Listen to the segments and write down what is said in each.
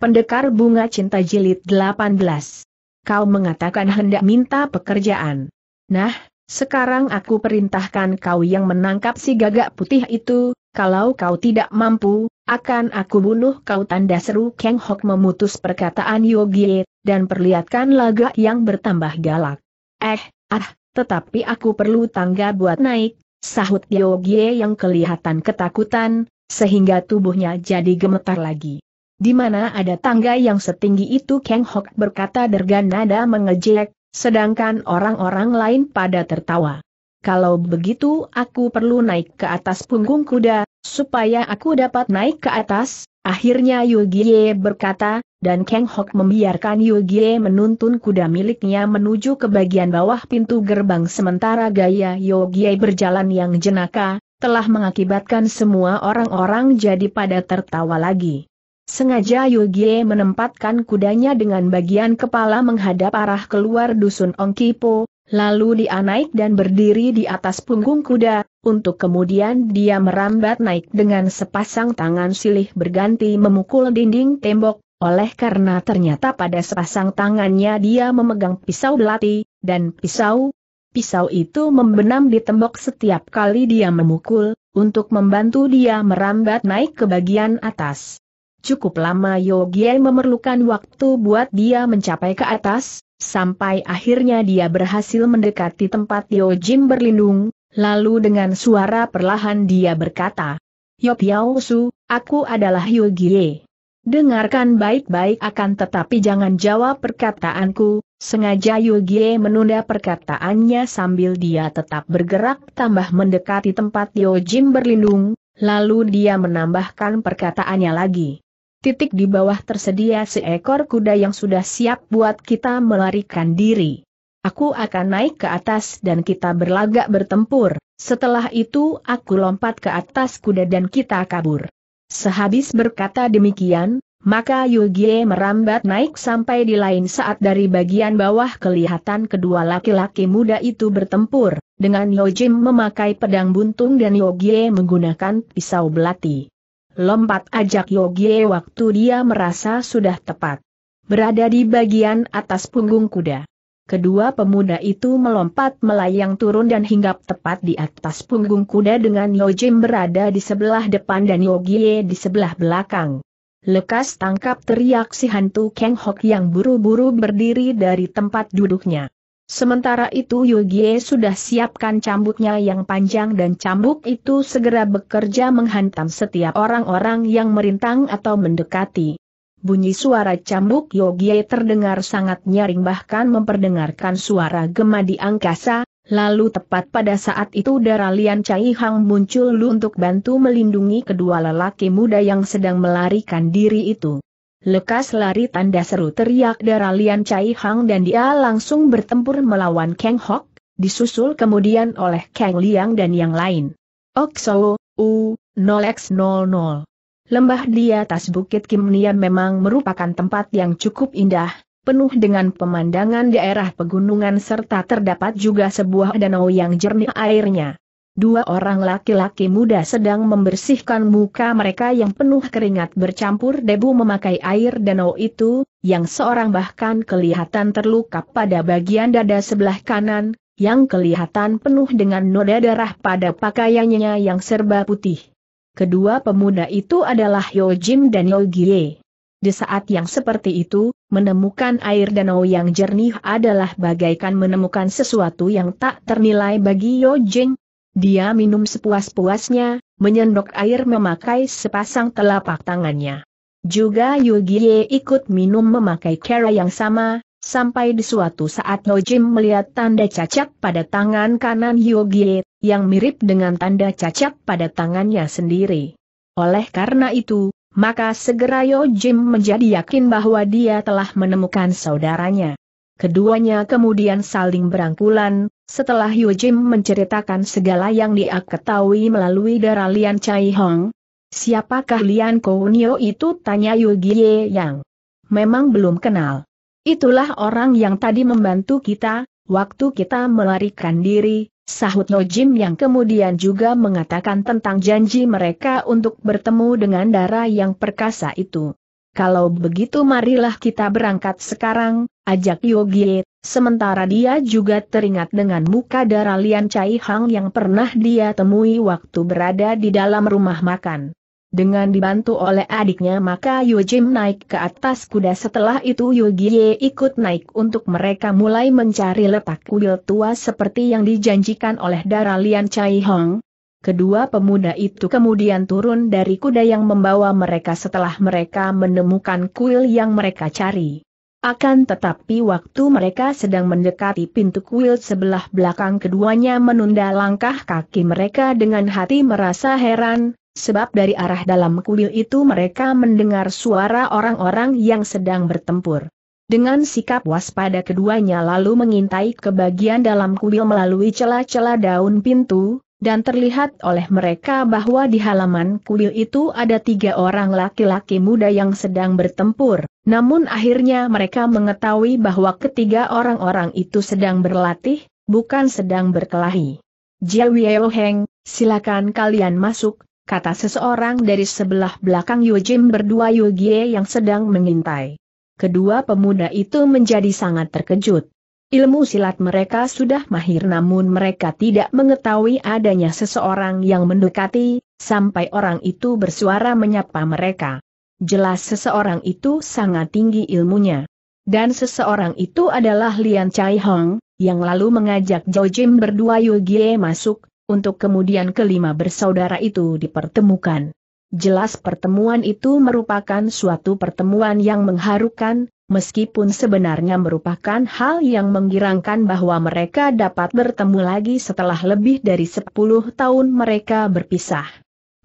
Pendekar Bunga Cinta Jilid 18. Kau mengatakan hendak minta pekerjaan. Nah, sekarang aku perintahkan kau yang menangkap si gagak putih itu, kalau kau tidak mampu, akan aku bunuh kau tanda seru Kang Hok memutus perkataan Yogi, dan perlihatkan laga yang bertambah galak. Eh, ah, tetapi aku perlu tangga buat naik, sahut Yogi yang kelihatan ketakutan, sehingga tubuhnya jadi gemetar lagi. Di mana ada tangga yang setinggi itu Kang Hok berkata dergan nada mengejek, sedangkan orang-orang lain pada tertawa. Kalau begitu aku perlu naik ke atas punggung kuda, supaya aku dapat naik ke atas, akhirnya Yogiye berkata, dan Kang Hok membiarkan Yogiye menuntun kuda miliknya menuju ke bagian bawah pintu gerbang sementara gaya Yogiye berjalan yang jenaka, telah mengakibatkan semua orang-orang jadi pada tertawa lagi. Sengaja Yulgie menempatkan kudanya dengan bagian kepala menghadap arah keluar dusun Ongkipo, lalu dia naik dan berdiri di atas punggung kuda, untuk kemudian dia merambat naik dengan sepasang tangan silih berganti memukul dinding tembok, oleh karena ternyata pada sepasang tangannya dia memegang pisau belati, dan pisau, pisau itu membenam di tembok setiap kali dia memukul, untuk membantu dia merambat naik ke bagian atas. Cukup lama Yogie memerlukan waktu buat dia mencapai ke atas, sampai akhirnya dia berhasil mendekati tempat Yo Jim berlindung, lalu dengan suara perlahan dia berkata, Yop Su, aku adalah Yogie. Dengarkan baik-baik akan tetapi jangan jawab perkataanku, sengaja Yogie menunda perkataannya sambil dia tetap bergerak tambah mendekati tempat Yo Jim berlindung, lalu dia menambahkan perkataannya lagi titik di bawah tersedia seekor kuda yang sudah siap buat kita melarikan diri. Aku akan naik ke atas dan kita berlagak bertempur, setelah itu aku lompat ke atas kuda dan kita kabur. Sehabis berkata demikian, maka Yugie merambat naik sampai di lain saat dari bagian bawah kelihatan kedua laki-laki muda itu bertempur, dengan Yojim memakai pedang buntung dan Yogie menggunakan pisau belati. Lompat ajak Yogie waktu dia merasa sudah tepat. Berada di bagian atas punggung kuda. Kedua pemuda itu melompat melayang turun dan hinggap tepat di atas punggung kuda dengan Yojim berada di sebelah depan dan Yogie di sebelah belakang. Lekas tangkap teriak si hantu Keng Hok yang buru-buru berdiri dari tempat duduknya. Sementara itu Yugie sudah siapkan cambuknya yang panjang dan cambuk itu segera bekerja menghantam setiap orang-orang yang merintang atau mendekati. Bunyi suara cambuk Yogie terdengar sangat nyaring bahkan memperdengarkan suara gema di angkasa, lalu tepat pada saat itu Daralian Chai Hang muncul untuk bantu melindungi kedua lelaki muda yang sedang melarikan diri itu. Lekas lari tanda seru teriak darah Lian Chai Hang dan dia langsung bertempur melawan Kang Hok, disusul kemudian oleh Kang Liang dan yang lain. Okso, U, 0x00. Lembah di atas Bukit Kim Nian memang merupakan tempat yang cukup indah, penuh dengan pemandangan daerah pegunungan serta terdapat juga sebuah danau yang jernih airnya. Dua orang laki-laki muda sedang membersihkan muka mereka yang penuh keringat bercampur debu memakai air danau itu, yang seorang bahkan kelihatan terluka pada bagian dada sebelah kanan, yang kelihatan penuh dengan noda darah pada pakaiannya yang serba putih. Kedua pemuda itu adalah Yo Jim dan Yo Gie. Di saat yang seperti itu, menemukan air danau yang jernih adalah bagaikan menemukan sesuatu yang tak ternilai bagi Yo Jing, dia minum sepuas-puasnya, menyendok air memakai sepasang telapak tangannya. Juga Yogiye ikut minum memakai cara yang sama, sampai di suatu saat Jim melihat tanda cacat pada tangan kanan Yogiye, yang mirip dengan tanda cacat pada tangannya sendiri. Oleh karena itu, maka segera Yojim menjadi yakin bahwa dia telah menemukan saudaranya. Keduanya kemudian saling berangkulan, setelah Yu Jim menceritakan segala yang dia ketahui melalui darah Lian Chai Hong, siapakah Lian Kounio itu tanya Yu Gie Yang. Memang belum kenal. Itulah orang yang tadi membantu kita, waktu kita melarikan diri, sahut Yu Jim yang kemudian juga mengatakan tentang janji mereka untuk bertemu dengan darah yang perkasa itu. Kalau begitu marilah kita berangkat sekarang, ajak Yogi, sementara dia juga teringat dengan muka darah Lian Chai Hang yang pernah dia temui waktu berada di dalam rumah makan. Dengan dibantu oleh adiknya maka Yu Jim naik ke atas kuda setelah itu Yu Gie ikut naik untuk mereka mulai mencari letak kuil tua seperti yang dijanjikan oleh darah Lian Chai Hong, Kedua pemuda itu kemudian turun dari kuda yang membawa mereka setelah mereka menemukan kuil yang mereka cari. Akan tetapi waktu mereka sedang mendekati pintu kuil sebelah belakang keduanya menunda langkah kaki mereka dengan hati merasa heran, sebab dari arah dalam kuil itu mereka mendengar suara orang-orang yang sedang bertempur. Dengan sikap waspada keduanya lalu mengintai ke bagian dalam kuil melalui celah-celah daun pintu, dan terlihat oleh mereka bahwa di halaman kuil itu ada tiga orang laki-laki muda yang sedang bertempur. Namun akhirnya mereka mengetahui bahwa ketiga orang-orang itu sedang berlatih, bukan sedang berkelahi. Jiao Heng, silakan kalian masuk, kata seseorang dari sebelah belakang Yu Jim berdua Yu Gie yang sedang mengintai. Kedua pemuda itu menjadi sangat terkejut. Ilmu silat mereka sudah mahir namun mereka tidak mengetahui adanya seseorang yang mendekati, sampai orang itu bersuara menyapa mereka. Jelas seseorang itu sangat tinggi ilmunya. Dan seseorang itu adalah Lian Chai Hong, yang lalu mengajak Zhou Jim berdua Gie masuk, untuk kemudian kelima bersaudara itu dipertemukan. Jelas pertemuan itu merupakan suatu pertemuan yang mengharukan, meskipun sebenarnya merupakan hal yang menggirangkan bahwa mereka dapat bertemu lagi setelah lebih dari 10 tahun mereka berpisah.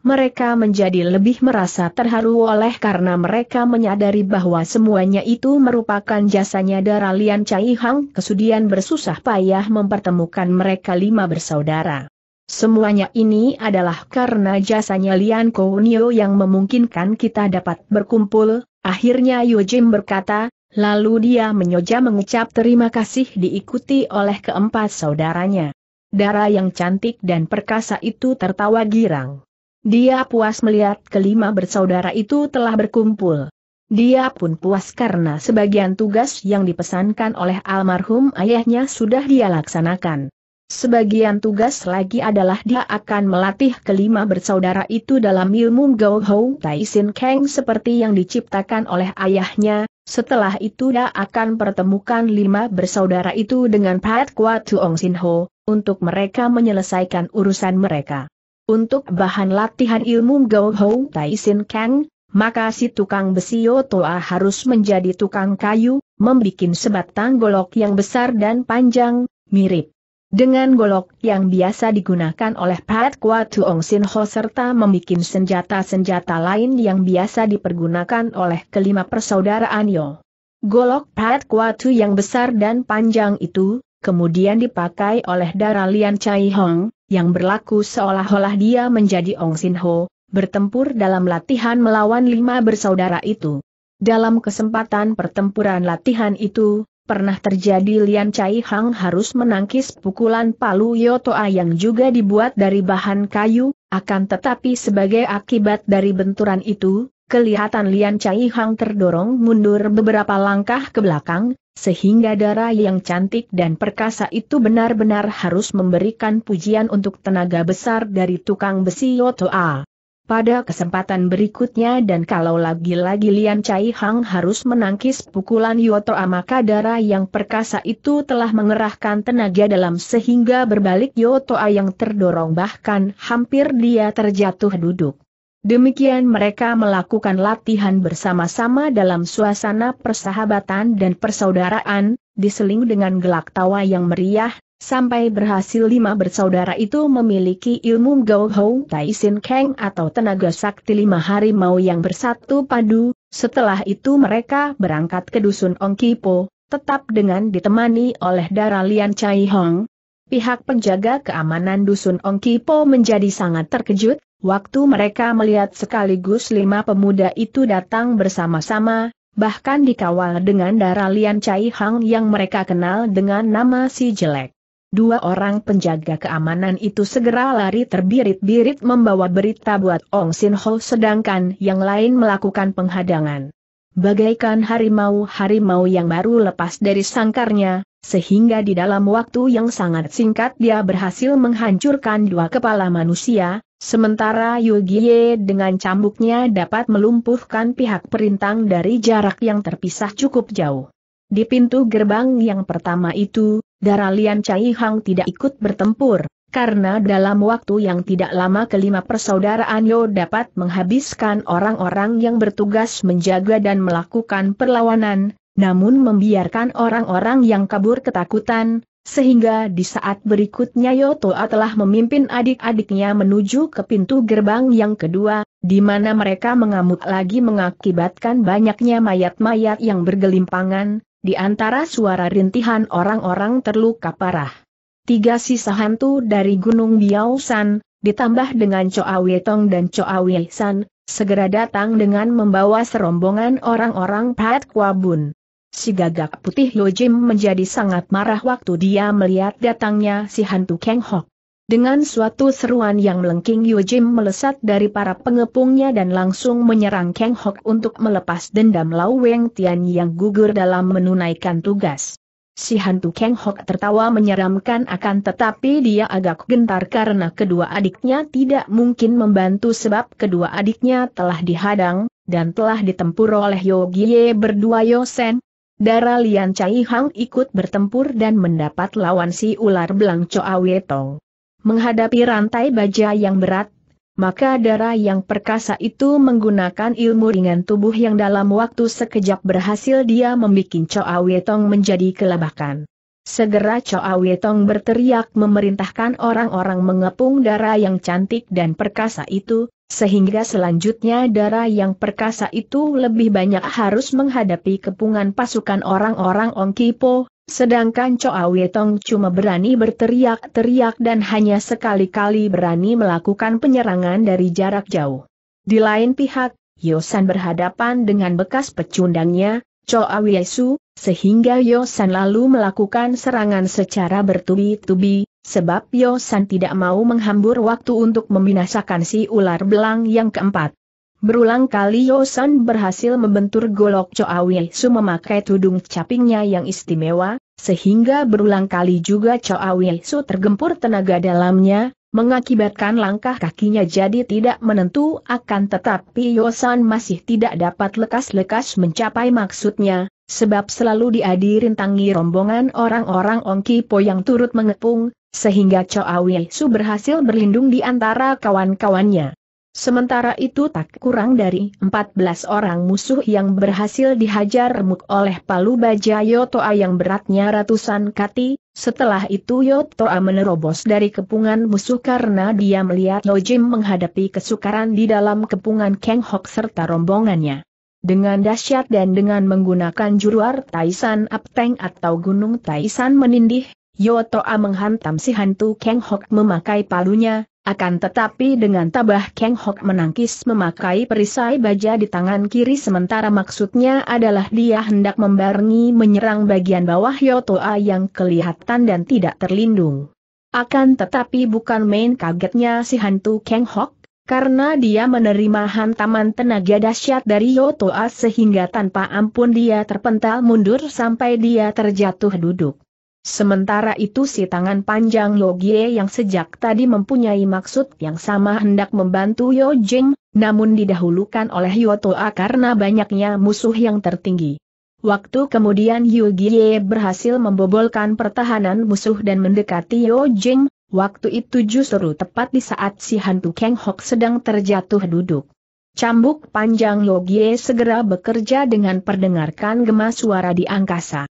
Mereka menjadi lebih merasa terharu oleh karena mereka menyadari bahwa semuanya itu merupakan jasanya darah Lian Chai Hang kesudian bersusah payah mempertemukan mereka lima bersaudara. Semuanya ini adalah karena jasanya Lian Kounio yang memungkinkan kita dapat berkumpul, akhirnya Yu Jim berkata, Lalu dia menyoja mengucap terima kasih diikuti oleh keempat saudaranya. Dara yang cantik dan perkasa itu tertawa girang. Dia puas melihat kelima bersaudara itu telah berkumpul. Dia pun puas karena sebagian tugas yang dipesankan oleh almarhum ayahnya sudah dia laksanakan. Sebagian tugas lagi adalah dia akan melatih kelima bersaudara itu dalam ilmu Go Hou Tai Kang seperti yang diciptakan oleh ayahnya, setelah itu dia akan pertemukan lima bersaudara itu dengan Pat Kwa Tuong Sin Ho, untuk mereka menyelesaikan urusan mereka. Untuk bahan latihan ilmu Gao Ho Tai Sin Kang, maka si tukang besi Yotoa harus menjadi tukang kayu, membuat sebatang golok yang besar dan panjang, mirip dengan golok yang biasa digunakan oleh Pat Kwa Tuong Sin Ho serta membuat senjata-senjata lain yang biasa dipergunakan oleh kelima persaudaraan Yo. Golok Pat Kwa Tu yang besar dan panjang itu, kemudian dipakai oleh Dara Lian Chai Hong, yang berlaku seolah-olah dia menjadi Ong Sin Ho, bertempur dalam latihan melawan lima bersaudara itu. Dalam kesempatan pertempuran latihan itu, pernah terjadi Lian Cai Hang harus menangkis pukulan palu Yotoa yang juga dibuat dari bahan kayu, akan tetapi sebagai akibat dari benturan itu, kelihatan Lian Cai Hang terdorong mundur beberapa langkah ke belakang, sehingga darah yang cantik dan perkasa itu benar-benar harus memberikan pujian untuk tenaga besar dari tukang besi Yotoa pada kesempatan berikutnya dan kalau lagi-lagi Lian Cai Hang harus menangkis pukulan Yoto darah yang perkasa itu telah mengerahkan tenaga dalam sehingga berbalik Yoto A yang terdorong bahkan hampir dia terjatuh duduk. Demikian mereka melakukan latihan bersama-sama dalam suasana persahabatan dan persaudaraan, diseling dengan gelak tawa yang meriah, Sampai berhasil lima bersaudara itu memiliki ilmu Gao Hou Tai Sin Kang atau tenaga sakti lima harimau yang bersatu padu, setelah itu mereka berangkat ke dusun Kipo, tetap dengan ditemani oleh darah Lian Chai Hong. Pihak penjaga keamanan dusun Kipo menjadi sangat terkejut, waktu mereka melihat sekaligus lima pemuda itu datang bersama-sama, bahkan dikawal dengan darah Lian Chai Hong yang mereka kenal dengan nama si jelek. Dua orang penjaga keamanan itu segera lari terbirit-birit membawa berita buat Ong Sin Ho sedangkan yang lain melakukan penghadangan. Bagaikan harimau-harimau yang baru lepas dari sangkarnya, sehingga di dalam waktu yang sangat singkat dia berhasil menghancurkan dua kepala manusia, sementara Yugie dengan cambuknya dapat melumpuhkan pihak perintang dari jarak yang terpisah cukup jauh. Di pintu gerbang yang pertama itu, darah Lian Chai Hang tidak ikut bertempur, karena dalam waktu yang tidak lama kelima persaudaraan Yo dapat menghabiskan orang-orang yang bertugas menjaga dan melakukan perlawanan, namun membiarkan orang-orang yang kabur ketakutan, sehingga di saat berikutnya Yo Toa telah memimpin adik-adiknya menuju ke pintu gerbang yang kedua, di mana mereka mengamuk lagi mengakibatkan banyaknya mayat-mayat yang bergelimpangan, di antara suara rintihan orang-orang terluka parah. Tiga sisa hantu dari Gunung Biaosan, ditambah dengan Choa Tong dan Choa San, segera datang dengan membawa serombongan orang-orang Pat Kwabun. Si gagak putih Lojim menjadi sangat marah waktu dia melihat datangnya si hantu Keng Hok. Dengan suatu seruan yang melengking Yu Jim melesat dari para pengepungnya dan langsung menyerang Kang Hok untuk melepas dendam Lau Weng Tian yang gugur dalam menunaikan tugas. Si hantu Kang Hok tertawa menyeramkan akan tetapi dia agak gentar karena kedua adiknya tidak mungkin membantu sebab kedua adiknya telah dihadang, dan telah ditempur oleh Yogiye berdua Yosen, Dara Lian Cai Hang ikut bertempur dan mendapat lawan si ular belang Choa Wetong. Menghadapi rantai baja yang berat, maka darah yang perkasa itu menggunakan ilmu ringan tubuh yang dalam waktu sekejap berhasil dia membuat Choa Wetong menjadi kelabakan. Segera Choa Wetong berteriak memerintahkan orang-orang mengepung darah yang cantik dan perkasa itu, sehingga selanjutnya darah yang perkasa itu lebih banyak harus menghadapi kepungan pasukan orang-orang Ongkipo, Sedangkan Choa Wetong cuma berani berteriak-teriak dan hanya sekali-kali berani melakukan penyerangan dari jarak jauh. Di lain pihak, Yosan berhadapan dengan bekas pecundangnya, Choa Wiesu, sehingga Yosan lalu melakukan serangan secara bertubi-tubi, sebab Yosan tidak mau menghambur waktu untuk membinasakan si ular belang yang keempat. Berulang kali Yosan berhasil membentur golok Choawi Su memakai tudung capingnya yang istimewa, sehingga berulang kali juga Choawi Su tergempur tenaga dalamnya, mengakibatkan langkah kakinya jadi tidak menentu akan tetapi Yosan masih tidak dapat lekas-lekas mencapai maksudnya, sebab selalu tangi rombongan orang-orang ongki po yang turut mengepung, sehingga Choawi Su berhasil berlindung di antara kawan-kawannya. Sementara itu tak kurang dari 14 orang musuh yang berhasil dihajar remuk oleh palu baja Yotoa yang beratnya ratusan kati, setelah itu Yotoa menerobos dari kepungan musuh karena dia melihat Lojim menghadapi kesukaran di dalam kepungan Kang Hok serta rombongannya. Dengan dahsyat dan dengan menggunakan juruar Taisan Apteng atau Gunung Taisan menindih, Yotoa menghantam si hantu Kang Hok memakai palunya, akan tetapi dengan tabah Kang Hok menangkis memakai perisai baja di tangan kiri sementara maksudnya adalah dia hendak membarengi menyerang bagian bawah Yotoa yang kelihatan dan tidak terlindung. Akan tetapi bukan main kagetnya si hantu Kang Hok, karena dia menerima hantaman tenaga dahsyat dari Yotoa sehingga tanpa ampun dia terpental mundur sampai dia terjatuh duduk. Sementara itu si tangan panjang Logie yang sejak tadi mempunyai maksud yang sama hendak membantu Yo Jing, namun didahulukan oleh Yo karena banyaknya musuh yang tertinggi. Waktu kemudian Yogiye berhasil membobolkan pertahanan musuh dan mendekati Yo Jing, waktu itu justru tepat di saat si hantu Kang Hok sedang terjatuh duduk. Cambuk panjang Logie segera bekerja dengan perdengarkan gema suara di angkasa.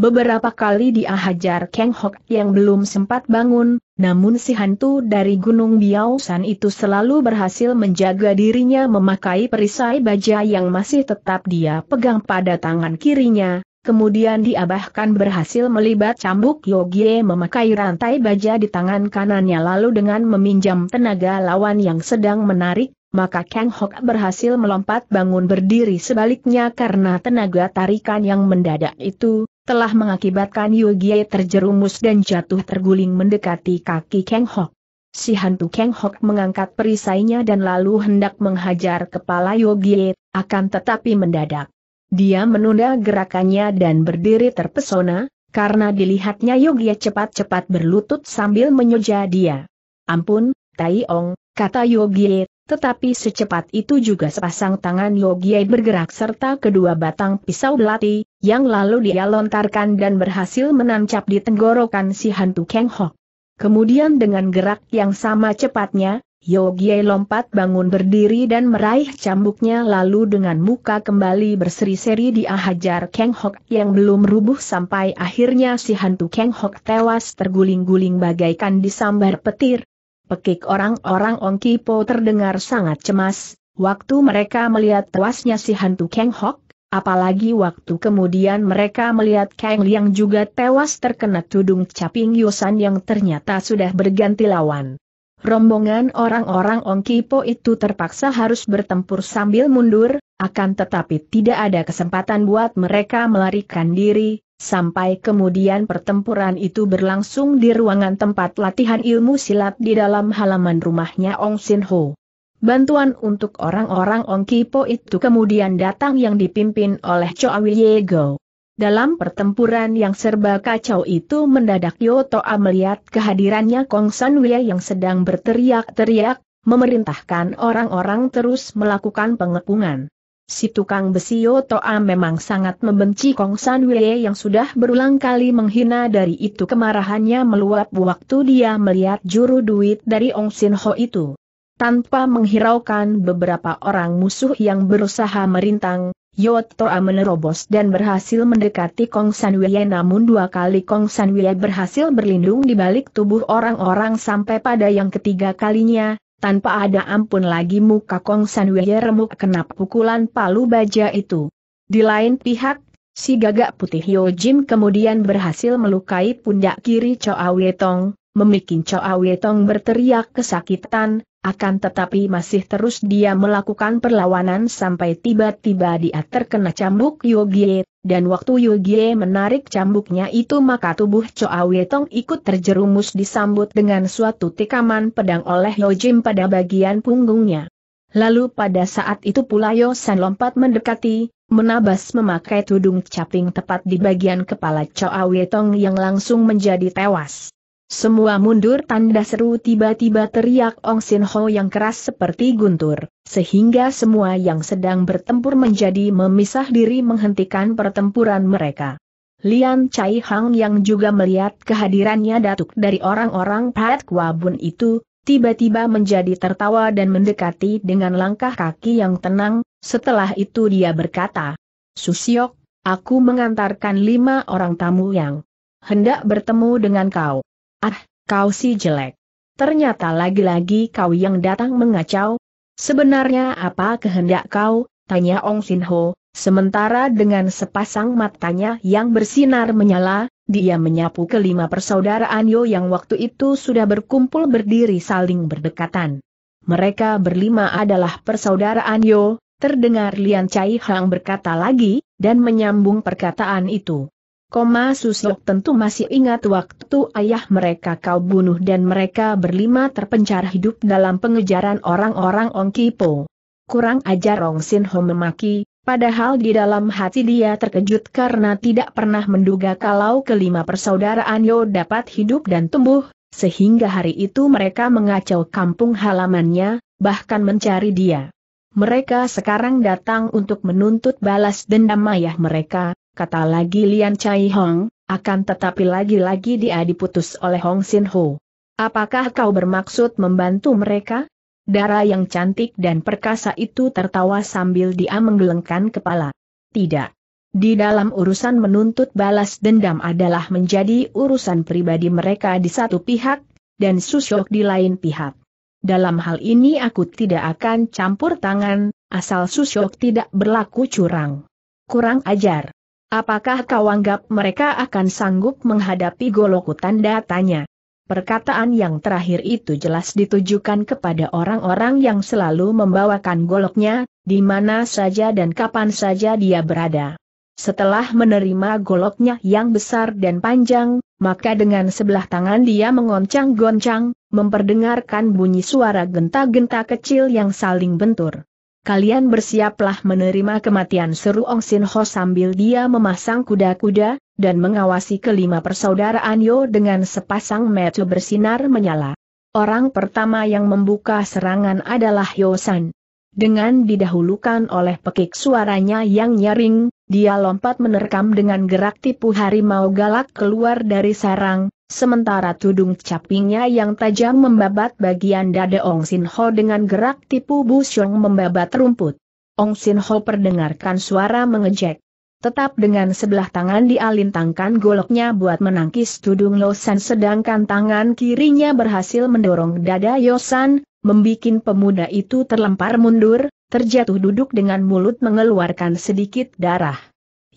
Beberapa kali dia hajar Kang Hok yang belum sempat bangun, namun si hantu dari Gunung Biausan itu selalu berhasil menjaga dirinya memakai perisai baja yang masih tetap dia pegang pada tangan kirinya, Kemudian dia bahkan berhasil melibat cambuk Yogye memakai rantai baja di tangan kanannya lalu dengan meminjam tenaga lawan yang sedang menarik, maka Kang Hok berhasil melompat bangun berdiri sebaliknya karena tenaga tarikan yang mendadak itu, telah mengakibatkan Yugie terjerumus dan jatuh terguling mendekati kaki Kang Hok. Si hantu Kang Hok mengangkat perisainya dan lalu hendak menghajar kepala Yogie, akan tetapi mendadak. Dia menunda gerakannya dan berdiri terpesona, karena dilihatnya Yogie cepat-cepat berlutut sambil menyuja dia. Ampun, Tai Ong, kata Yogie, tetapi secepat itu juga sepasang tangan Yogiai bergerak serta kedua batang pisau belati, yang lalu dia lontarkan dan berhasil menancap di tenggorokan si hantu Keng Hok. Kemudian dengan gerak yang sama cepatnya, Yogiai lompat bangun berdiri dan meraih cambuknya lalu dengan muka kembali berseri-seri dia hajar Keng Hok yang belum rubuh sampai akhirnya si hantu Keng Hok tewas terguling-guling bagaikan disambar petir, Pekik orang-orang Ongkipo terdengar sangat cemas, waktu mereka melihat tewasnya si hantu Kang Hok, apalagi waktu kemudian mereka melihat Kang Liang juga tewas terkena tudung caping Yosan yang ternyata sudah berganti lawan. Rombongan orang-orang Ongkipo itu terpaksa harus bertempur sambil mundur, akan tetapi tidak ada kesempatan buat mereka melarikan diri, sampai kemudian pertempuran itu berlangsung di ruangan tempat latihan ilmu silat di dalam halaman rumahnya Ong Sin Ho. Bantuan untuk orang-orang Ongkipo itu kemudian datang yang dipimpin oleh Choa Wiego. Dalam pertempuran yang serba kacau itu mendadak Yotoa melihat kehadirannya Kong San Wei yang sedang berteriak-teriak, memerintahkan orang-orang terus melakukan pengepungan. Si tukang besi Yotoa memang sangat membenci Kong San Wei yang sudah berulang kali menghina dari itu kemarahannya meluap waktu dia melihat juru duit dari Ong Sin Ho itu. Tanpa menghiraukan beberapa orang musuh yang berusaha merintang, Yot Toa menerobos dan berhasil mendekati Kong San namun dua kali Kong San berhasil berlindung di balik tubuh orang-orang sampai pada yang ketiga kalinya, tanpa ada ampun lagi muka Kong San remuk kena pukulan palu baja itu. Di lain pihak, si gagak putih Yo kemudian berhasil melukai pundak kiri Choa Wetong, Memikin Chow Tong berteriak kesakitan, akan tetapi masih terus dia melakukan perlawanan sampai tiba-tiba dia terkena cambuk Yogie, dan waktu Yogie menarik cambuknya itu maka tubuh Chow Tong ikut terjerumus disambut dengan suatu tikaman pedang oleh Yojim pada bagian punggungnya. Lalu pada saat itu pula Yosan lompat mendekati, menabas memakai tudung caping tepat di bagian kepala Chow Tong yang langsung menjadi tewas. Semua mundur tanda seru tiba-tiba teriak Ong Sin Ho yang keras seperti guntur, sehingga semua yang sedang bertempur menjadi memisah diri menghentikan pertempuran mereka. Lian Chai Hang yang juga melihat kehadirannya datuk dari orang-orang Pat Kwa Bun itu, tiba-tiba menjadi tertawa dan mendekati dengan langkah kaki yang tenang, setelah itu dia berkata, Susiok, aku mengantarkan lima orang tamu yang hendak bertemu dengan kau. Ah, kau si jelek. Ternyata lagi-lagi kau yang datang mengacau. Sebenarnya apa kehendak kau? Tanya Ong Sin Ho, sementara dengan sepasang matanya yang bersinar menyala, dia menyapu kelima persaudaraan Yo yang waktu itu sudah berkumpul berdiri saling berdekatan. Mereka berlima adalah persaudaraan Yo, terdengar Lian Cai Hang berkata lagi, dan menyambung perkataan itu. Koma Susyok tentu masih ingat waktu ayah mereka kau bunuh dan mereka berlima terpencar hidup dalam pengejaran orang-orang Ong Kipo. Kurang ajar Ong Sin Ho memaki, padahal di dalam hati dia terkejut karena tidak pernah menduga kalau kelima persaudaraan Yo dapat hidup dan tumbuh, sehingga hari itu mereka mengacau kampung halamannya, bahkan mencari dia. Mereka sekarang datang untuk menuntut balas dendam ayah mereka, kata lagi Lian Chai Hong, akan tetapi lagi-lagi dia diputus oleh Hong Sin Ho. Apakah kau bermaksud membantu mereka? Dara yang cantik dan perkasa itu tertawa sambil dia menggelengkan kepala. Tidak. Di dalam urusan menuntut balas dendam adalah menjadi urusan pribadi mereka di satu pihak, dan Susyok di lain pihak. Dalam hal ini aku tidak akan campur tangan, asal Susyok tidak berlaku curang. Kurang ajar. Apakah kau anggap mereka akan sanggup menghadapi Goloku tanda tanya? Perkataan yang terakhir itu jelas ditujukan kepada orang-orang yang selalu membawakan goloknya, di mana saja dan kapan saja dia berada. Setelah menerima goloknya yang besar dan panjang, maka dengan sebelah tangan dia mengoncang-goncang, memperdengarkan bunyi suara genta-genta kecil yang saling bentur kalian bersiaplah menerima kematian seru Ong Sin Ho sambil dia memasang kuda-kuda, dan mengawasi kelima persaudaraan Yo dengan sepasang mata bersinar menyala. Orang pertama yang membuka serangan adalah Yo San. Dengan didahulukan oleh pekik suaranya yang nyaring, dia lompat menerkam dengan gerak tipu harimau galak keluar dari sarang, Sementara tudung capingnya yang tajam membabat bagian dada Ong Sin Ho dengan gerak tipu busyong membabat rumput. Ong Sin Ho perdengarkan suara mengejek. Tetap dengan sebelah tangan dialintangkan goloknya buat menangkis tudung Yosan sedangkan tangan kirinya berhasil mendorong dada Yosan, membuat pemuda itu terlempar mundur, terjatuh duduk dengan mulut mengeluarkan sedikit darah.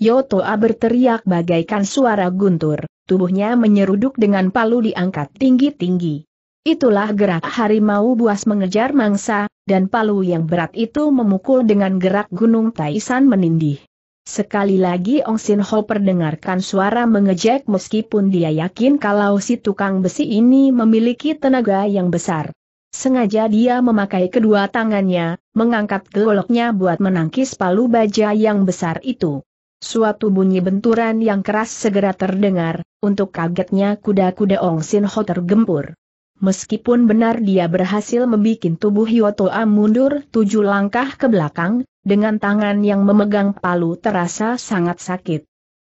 Yotoa berteriak bagaikan suara guntur tubuhnya menyeruduk dengan palu diangkat tinggi-tinggi. Itulah gerak harimau buas mengejar mangsa, dan palu yang berat itu memukul dengan gerak gunung Taisan menindih. Sekali lagi Ong Sin Ho perdengarkan suara mengejek meskipun dia yakin kalau si tukang besi ini memiliki tenaga yang besar. Sengaja dia memakai kedua tangannya, mengangkat goloknya buat menangkis palu baja yang besar itu. Suatu bunyi benturan yang keras segera terdengar, untuk kagetnya kuda-kuda Ong Sin Ho tergempur. Meskipun benar dia berhasil membuat tubuh Yotoa mundur tujuh langkah ke belakang, dengan tangan yang memegang palu terasa sangat sakit.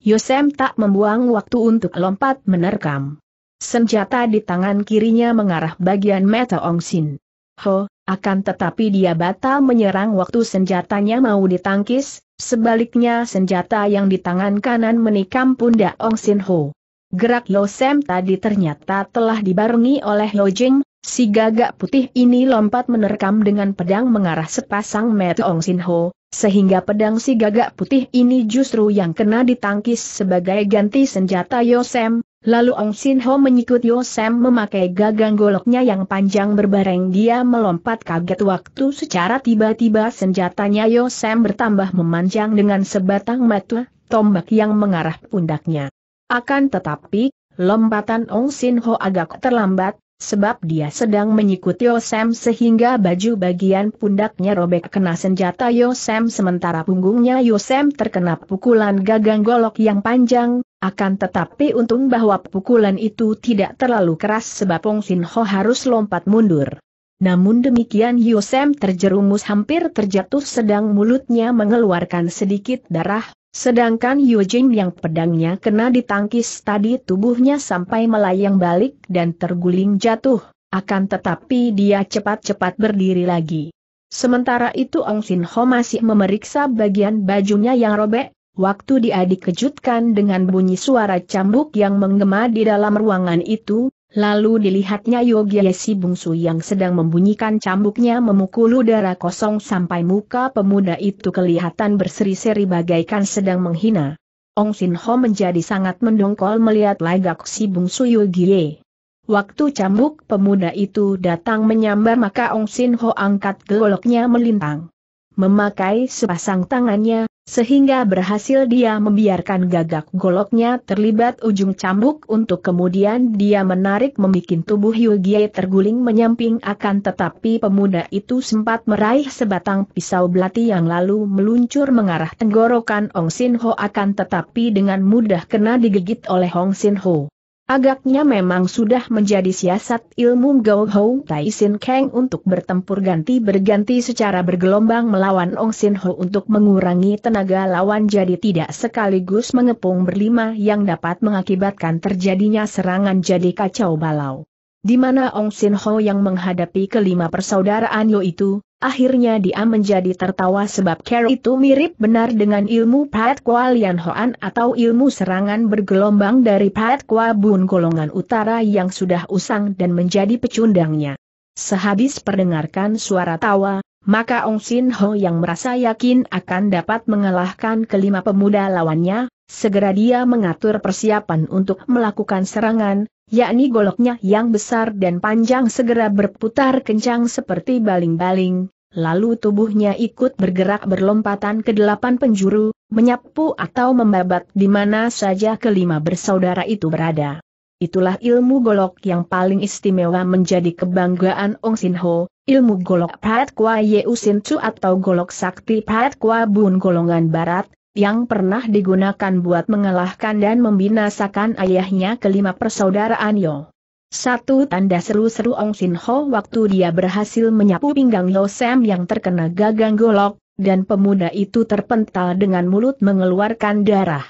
Yosem tak membuang waktu untuk lompat menerkam. Senjata di tangan kirinya mengarah bagian mata Ong Sin. Ho, akan tetapi dia batal menyerang waktu senjatanya mau ditangkis, Sebaliknya senjata yang di tangan kanan menikam pundak Ong Sin Ho. Gerak Lo Sam tadi ternyata telah dibarengi oleh Lo Jing, si gagak putih ini lompat menerkam dengan pedang mengarah sepasang mata Ong Sin Ho, sehingga pedang si gagak putih ini justru yang kena ditangkis sebagai ganti senjata Yo Sam, Lalu Ong Sin Ho menyikut Yo Sam memakai gagang goloknya yang panjang berbareng dia melompat kaget waktu secara tiba-tiba senjatanya Yo Sam bertambah memanjang dengan sebatang mata, tombak yang mengarah pundaknya. Akan tetapi, lompatan Ong Sin Ho agak terlambat, sebab dia sedang menyikut Yo Sam sehingga baju bagian pundaknya robek kena senjata Yo Sam sementara punggungnya Yo Sam terkena pukulan gagang golok yang panjang, akan tetapi untung bahwa pukulan itu tidak terlalu keras sebab Ong Sin Ho harus lompat mundur. Namun demikian Yosem terjerumus hampir terjatuh sedang mulutnya mengeluarkan sedikit darah, sedangkan Jin yang pedangnya kena ditangkis tadi tubuhnya sampai melayang balik dan terguling jatuh, akan tetapi dia cepat-cepat berdiri lagi. Sementara itu Ong Sin Ho masih memeriksa bagian bajunya yang robek, Waktu dia dikejutkan dengan bunyi suara cambuk yang menggema di dalam ruangan itu, lalu dilihatnya Yogi si bungsu yang sedang membunyikan cambuknya memukul udara kosong sampai muka pemuda itu kelihatan berseri-seri bagaikan sedang menghina. Ong Sin Ho menjadi sangat mendongkol melihat lagak si bungsu Yogyaya. Waktu cambuk pemuda itu datang menyambar maka Ong Sin Ho angkat goloknya melintang. Memakai sepasang tangannya, sehingga berhasil dia membiarkan gagak goloknya terlibat ujung cambuk untuk kemudian dia menarik membuat tubuh Yugie terguling menyamping akan tetapi pemuda itu sempat meraih sebatang pisau belati yang lalu meluncur mengarah tenggorokan Hong Sin Ho akan tetapi dengan mudah kena digigit oleh Hong Sin Ho. Agaknya memang sudah menjadi siasat ilmu Gao Hou Tai Sin Kang untuk bertempur ganti berganti secara bergelombang melawan Ong Sin Ho untuk mengurangi tenaga lawan jadi tidak sekaligus mengepung berlima yang dapat mengakibatkan terjadinya serangan jadi kacau balau di mana Ong Sin Ho yang menghadapi kelima persaudaraan Yo itu, akhirnya dia menjadi tertawa sebab Carrie itu mirip benar dengan ilmu Pat Kwa Lian Hoan atau ilmu serangan bergelombang dari Pat Kwa Bun golongan utara yang sudah usang dan menjadi pecundangnya. Sehabis perdengarkan suara tawa, maka Ong Sin Ho yang merasa yakin akan dapat mengalahkan kelima pemuda lawannya, Segera dia mengatur persiapan untuk melakukan serangan, yakni goloknya yang besar dan panjang segera berputar kencang seperti baling-baling, lalu tubuhnya ikut bergerak berlompatan ke delapan penjuru, menyapu atau membabat di mana saja kelima bersaudara itu berada. Itulah ilmu golok yang paling istimewa menjadi kebanggaan Ong Sin Ho, ilmu golok Pat Kwa Yeu Sin Chu atau golok sakti Pat Kwa Bun golongan barat, yang pernah digunakan buat mengalahkan dan membinasakan ayahnya kelima persaudaraan Yo. Satu tanda seru-seru Ong Sin Ho waktu dia berhasil menyapu pinggang Yo Sam yang terkena gagang golok, dan pemuda itu terpental dengan mulut mengeluarkan darah.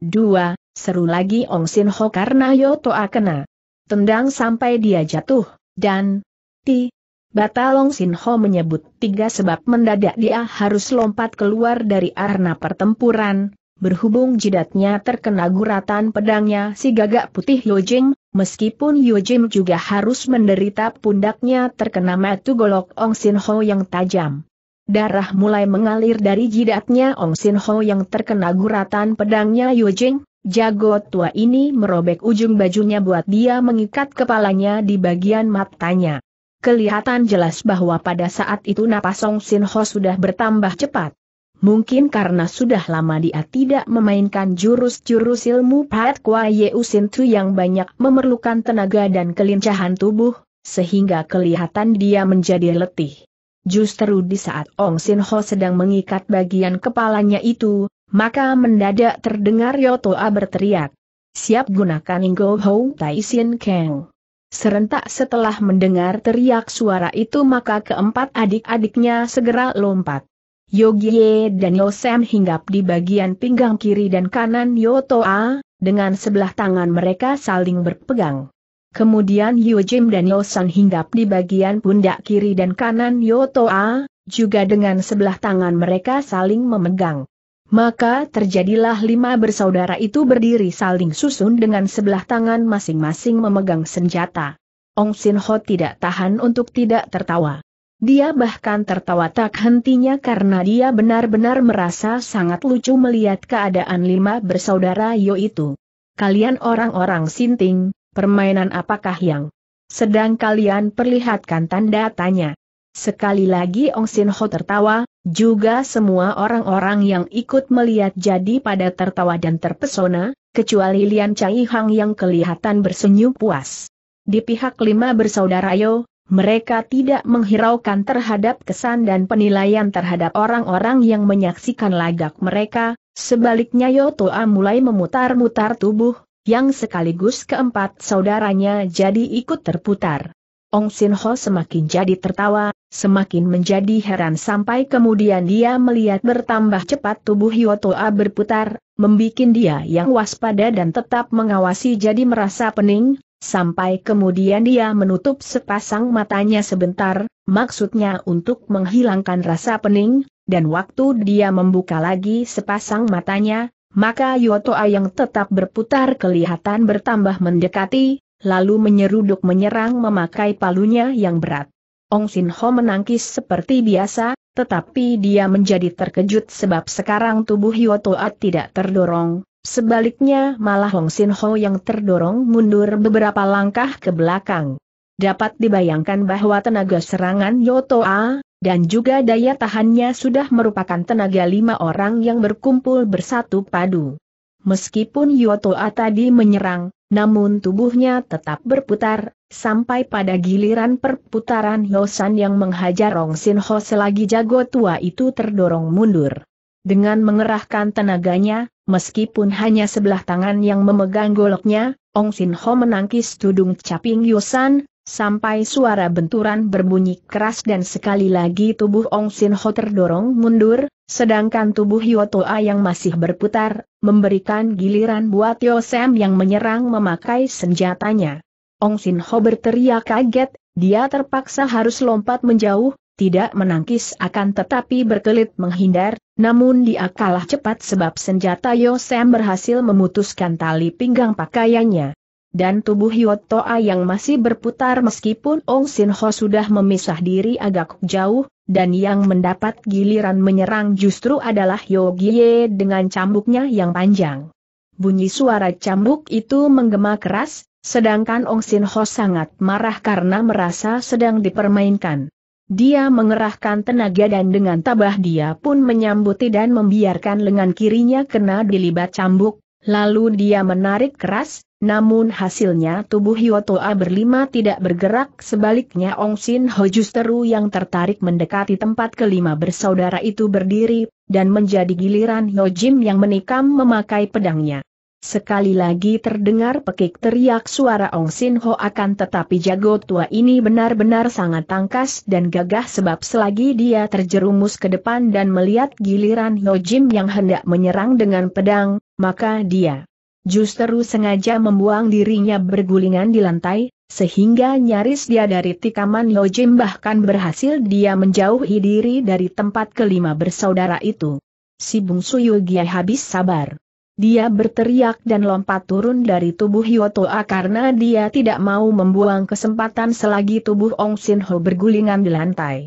Dua, seru lagi Ong Sin Ho karena Yo Toa kena. Tendang sampai dia jatuh, dan Ti, Batalong Sinho menyebut tiga sebab mendadak dia harus lompat keluar dari arena pertempuran, berhubung jidatnya terkena guratan pedangnya si gagak putih Yojing, meskipun Yojing juga harus menderita pundaknya terkena metu golok Ong Sinho yang tajam. Darah mulai mengalir dari jidatnya Ong Sinho yang terkena guratan pedangnya Yojing, jago tua ini merobek ujung bajunya buat dia mengikat kepalanya di bagian matanya kelihatan jelas bahwa pada saat itu napas Song Sin Ho sudah bertambah cepat. Mungkin karena sudah lama dia tidak memainkan jurus-jurus ilmu Pat Kwa Yeu Sin Tu yang banyak memerlukan tenaga dan kelincahan tubuh, sehingga kelihatan dia menjadi letih. Justru di saat Ong Sin Ho sedang mengikat bagian kepalanya itu, maka mendadak terdengar Yotoa berteriak. Siap gunakan Ingo Hou Tai Sin Kang. Serentak setelah mendengar teriak suara itu maka keempat adik-adiknya segera lompat. Yogiye dan Yosem hinggap di bagian pinggang kiri dan kanan Yotoa, dengan sebelah tangan mereka saling berpegang. Kemudian Yojim dan Yosan hinggap di bagian pundak kiri dan kanan Yotoa, juga dengan sebelah tangan mereka saling memegang. Maka terjadilah lima bersaudara itu berdiri saling susun dengan sebelah tangan masing-masing memegang senjata. Ong Sin Ho tidak tahan untuk tidak tertawa. Dia bahkan tertawa tak hentinya karena dia benar-benar merasa sangat lucu melihat keadaan lima bersaudara Yo itu. Kalian orang-orang sinting, permainan apakah yang sedang kalian perlihatkan tanda tanya. Sekali lagi Ong Sin Ho tertawa, juga semua orang-orang yang ikut melihat jadi pada tertawa dan terpesona, kecuali Lian Chai Hang yang kelihatan bersenyum puas. Di pihak lima bersaudara Yo, mereka tidak menghiraukan terhadap kesan dan penilaian terhadap orang-orang yang menyaksikan lagak mereka, sebaliknya Yo Toa mulai memutar-mutar tubuh, yang sekaligus keempat saudaranya jadi ikut terputar. Ong Sin Ho semakin jadi tertawa, semakin menjadi heran sampai kemudian dia melihat bertambah cepat tubuh Yotoa berputar, membuat dia yang waspada dan tetap mengawasi jadi merasa pening, sampai kemudian dia menutup sepasang matanya sebentar, maksudnya untuk menghilangkan rasa pening, dan waktu dia membuka lagi sepasang matanya, maka Yotoa yang tetap berputar kelihatan bertambah mendekati, lalu menyeruduk menyerang memakai palunya yang berat. Ong Sin Ho menangkis seperti biasa, tetapi dia menjadi terkejut sebab sekarang tubuh Yotoat tidak terdorong, sebaliknya malah Ong Sin Ho yang terdorong mundur beberapa langkah ke belakang. Dapat dibayangkan bahwa tenaga serangan Yotoa, dan juga daya tahannya sudah merupakan tenaga lima orang yang berkumpul bersatu padu. Meskipun Yotoa tadi menyerang, namun tubuhnya tetap berputar, sampai pada giliran perputaran Yosan yang menghajar Rong Sin Ho selagi jago tua itu terdorong mundur. Dengan mengerahkan tenaganya, meskipun hanya sebelah tangan yang memegang goloknya, Ong Sin Ho menangkis tudung caping Yosan, sampai suara benturan berbunyi keras dan sekali lagi tubuh Ong Sin Ho terdorong mundur, Sedangkan tubuh Yotoa yang masih berputar, memberikan giliran buat Yosem yang menyerang memakai senjatanya. Ong Sin Ho berteriak kaget, dia terpaksa harus lompat menjauh, tidak menangkis akan tetapi berkelit menghindar, namun dia kalah cepat sebab senjata Yosem berhasil memutuskan tali pinggang pakaiannya. Dan tubuh Yotoa yang masih berputar meskipun Ong Sin Ho sudah memisah diri agak jauh, dan yang mendapat giliran menyerang justru adalah Yogiye dengan cambuknya yang panjang. Bunyi suara cambuk itu menggema keras, sedangkan Ong Sin Ho sangat marah karena merasa sedang dipermainkan. Dia mengerahkan tenaga dan dengan tabah dia pun menyambuti dan membiarkan lengan kirinya kena dilibat cambuk, lalu dia menarik keras, namun hasilnya tubuh Yotoa berlima tidak bergerak sebaliknya Ong Sin Ho justru yang tertarik mendekati tempat kelima bersaudara itu berdiri, dan menjadi giliran hyo Jim yang menikam memakai pedangnya. Sekali lagi terdengar pekik teriak suara Ong Sin Ho akan tetapi jago tua ini benar-benar sangat tangkas dan gagah sebab selagi dia terjerumus ke depan dan melihat giliran hyo Jim yang hendak menyerang dengan pedang, maka dia Justru sengaja membuang dirinya bergulingan di lantai, sehingga nyaris dia dari tikaman Lojim bahkan berhasil dia menjauhi diri dari tempat kelima bersaudara itu. Si bungsu Yugia habis sabar. Dia berteriak dan lompat turun dari tubuh Yotoa karena dia tidak mau membuang kesempatan selagi tubuh Ong Sin Ho bergulingan di lantai.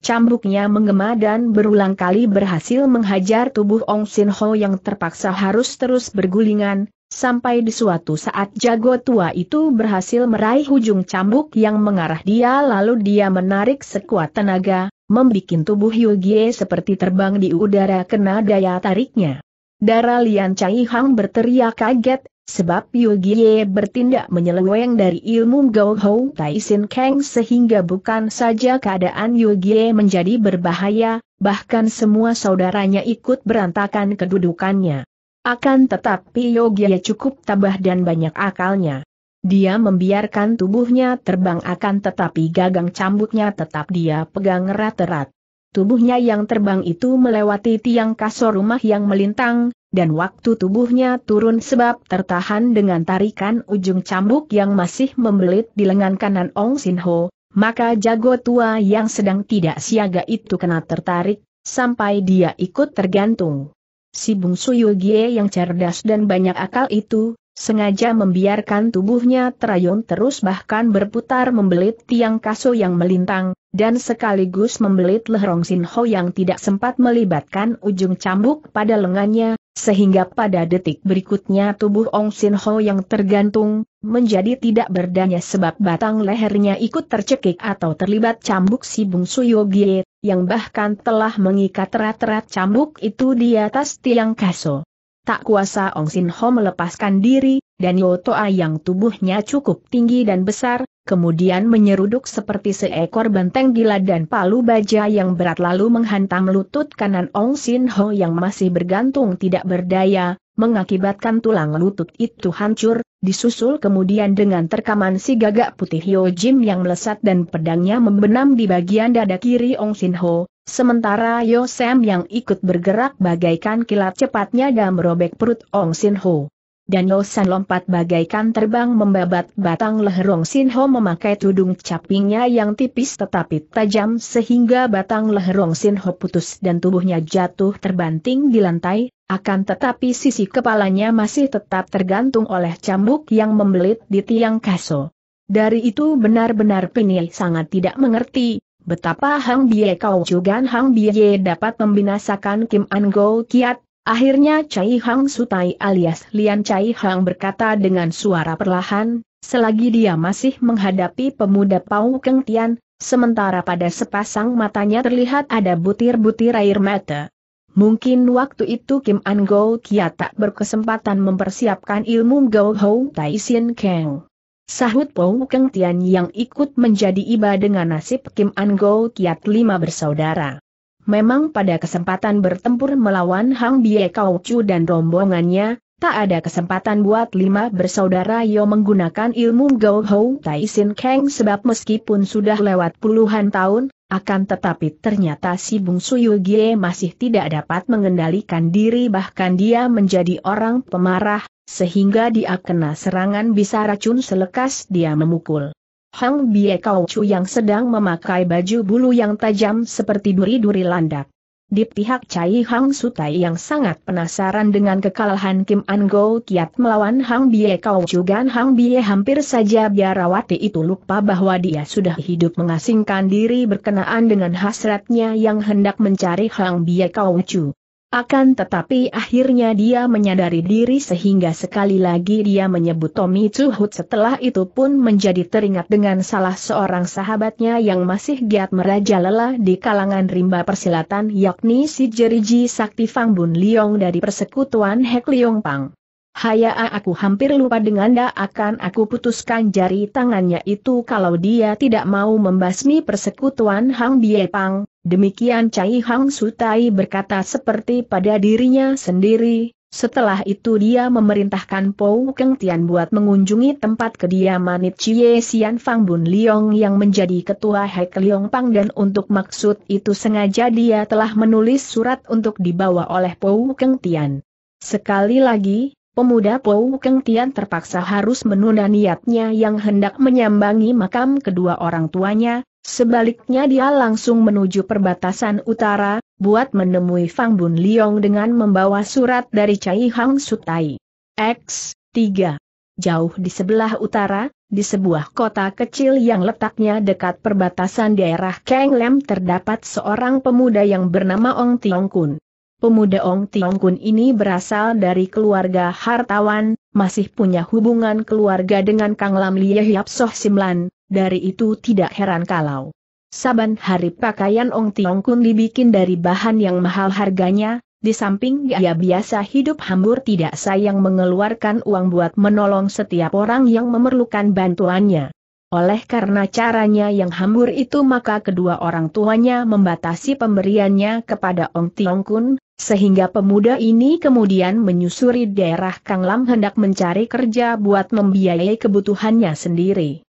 Cambuknya menggema dan berulang kali berhasil menghajar tubuh Ong Sin Ho yang terpaksa harus terus bergulingan, sampai di suatu saat jago tua itu berhasil meraih ujung cambuk yang mengarah dia lalu dia menarik sekuat tenaga, membikin tubuh Yugie seperti terbang di udara kena daya tariknya. Darah Lian Chai Hang berteriak kaget, sebab Yugie bertindak menyeleweng dari ilmu Gao Hou Tai Sin Kang sehingga bukan saja keadaan Yugie menjadi berbahaya, bahkan semua saudaranya ikut berantakan kedudukannya. Akan tetapi yogya cukup tabah dan banyak akalnya. Dia membiarkan tubuhnya terbang akan tetapi gagang cambuknya tetap dia pegang erat-erat. Tubuhnya yang terbang itu melewati tiang kasur rumah yang melintang, dan waktu tubuhnya turun sebab tertahan dengan tarikan ujung cambuk yang masih membelit di lengan kanan Ong Sin Ho, maka jago tua yang sedang tidak siaga itu kena tertarik, sampai dia ikut tergantung. Si bungsu Yugie yang cerdas dan banyak akal itu, sengaja membiarkan tubuhnya terayun terus bahkan berputar membelit tiang kaso yang melintang, dan sekaligus membelit leherong Sinho yang tidak sempat melibatkan ujung cambuk pada lengannya, sehingga pada detik berikutnya tubuh Ong Sinho yang tergantung, menjadi tidak berdaya sebab batang lehernya ikut tercekik atau terlibat cambuk si bungsu Yogie, yang bahkan telah mengikat rat-rat cambuk itu di atas tiang kaso. Tak kuasa Ong Sin Ho melepaskan diri, dan Yotoa yang tubuhnya cukup tinggi dan besar, kemudian menyeruduk seperti seekor banteng gila dan palu baja yang berat lalu menghantam lutut kanan Ong Sin Ho yang masih bergantung tidak berdaya, mengakibatkan tulang lutut itu hancur, disusul kemudian dengan terkaman si gagak putih hyo Jim yang melesat dan pedangnya membenam di bagian dada kiri Ong Sin Ho, sementara Yo Sam yang ikut bergerak bagaikan kilat cepatnya dan merobek perut Ong Sin Ho. Dan San lompat bagaikan terbang membabat batang leherong Sinho memakai tudung capingnya yang tipis tetapi tajam sehingga batang leherong Sinho putus dan tubuhnya jatuh terbanting di lantai, akan tetapi sisi kepalanya masih tetap tergantung oleh cambuk yang membelit di tiang kaso. Dari itu benar-benar Pinil sangat tidak mengerti, betapa Hang Bie Kau Jugan Hang Bie dapat membinasakan Kim Ango Kiat, Akhirnya Cai Hang Sutai alias Lian Cai Hang berkata dengan suara perlahan, selagi dia masih menghadapi pemuda Pau Keng Tian, sementara pada sepasang matanya terlihat ada butir-butir air mata. Mungkin waktu itu Kim An Go Kia tak berkesempatan mempersiapkan ilmu Go Hou Tai Sin Kang. Sahut Pau Keng Tian yang ikut menjadi iba dengan nasib Kim An Go Kiat lima bersaudara. Memang pada kesempatan bertempur melawan Hang Bie Kau Chu dan rombongannya, tak ada kesempatan buat lima bersaudara Yo menggunakan ilmu Gao Hou Tai Sin Kang sebab meskipun sudah lewat puluhan tahun, akan tetapi ternyata si Bung bungsu Gie masih tidak dapat mengendalikan diri bahkan dia menjadi orang pemarah, sehingga dia kena serangan bisa racun selekas dia memukul. Hang Bie Kau Chu yang sedang memakai baju bulu yang tajam seperti duri-duri landak. Di pihak Cai Hang Sutai yang sangat penasaran dengan kekalahan Kim An Go Kiat melawan Hang Bie Kau Chu Gan Hang Bie hampir saja biarawati itu lupa bahwa dia sudah hidup mengasingkan diri berkenaan dengan hasratnya yang hendak mencari Hang Bie Kau Chu. Akan tetapi akhirnya dia menyadari diri sehingga sekali lagi dia menyebut Tommy Chuhut setelah itu pun menjadi teringat dengan salah seorang sahabatnya yang masih giat merajalela di kalangan rimba persilatan yakni si Jeriji Sakti Fang Bun Liong dari persekutuan Hek Liong Pang. Haya aku hampir lupa dengan da akan aku putuskan jari tangannya itu kalau dia tidak mau membasmi persekutuan Hang Bie Pang, Demikian Cai Hang Sutai berkata seperti pada dirinya sendiri, setelah itu dia memerintahkan Pou Keng Tian buat mengunjungi tempat kediaman Cie Sian Fang Bun Liong yang menjadi ketua Hek Liong Pang dan untuk maksud itu sengaja dia telah menulis surat untuk dibawa oleh Pou Keng Tian. Sekali lagi, pemuda Pou Keng Tian terpaksa harus menunda niatnya yang hendak menyambangi makam kedua orang tuanya, Sebaliknya dia langsung menuju perbatasan utara, buat menemui Fang Bun Liong dengan membawa surat dari Cai Hang Sutai. X, 3. Jauh di sebelah utara, di sebuah kota kecil yang letaknya dekat perbatasan daerah Keng Lem terdapat seorang pemuda yang bernama Ong Tiong Kun. Pemuda Ong Tiong Kun ini berasal dari keluarga hartawan, masih punya hubungan keluarga dengan Kang Lam Lie Hiap Soh Simlan, dari itu tidak heran kalau Saban hari pakaian Ong Tiong Kun dibikin dari bahan yang mahal harganya, di samping dia biasa hidup hambur tidak sayang mengeluarkan uang buat menolong setiap orang yang memerlukan bantuannya. Oleh karena caranya yang hambur itu maka kedua orang tuanya membatasi pemberiannya kepada Ong Tiong Kun, sehingga pemuda ini kemudian menyusuri daerah Kang Lam hendak mencari kerja buat membiayai kebutuhannya sendiri.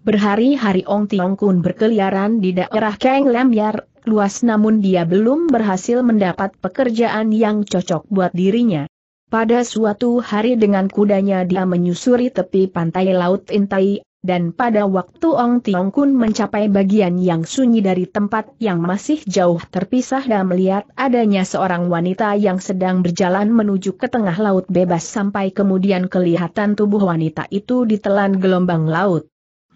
Berhari-hari Ong Tiong Kun berkeliaran di daerah Kang Yar luas namun dia belum berhasil mendapat pekerjaan yang cocok buat dirinya. Pada suatu hari dengan kudanya dia menyusuri tepi pantai Laut Intai, dan pada waktu Ong Tiong Kun mencapai bagian yang sunyi dari tempat yang masih jauh terpisah dan melihat adanya seorang wanita yang sedang berjalan menuju ke tengah laut bebas sampai kemudian kelihatan tubuh wanita itu ditelan gelombang laut.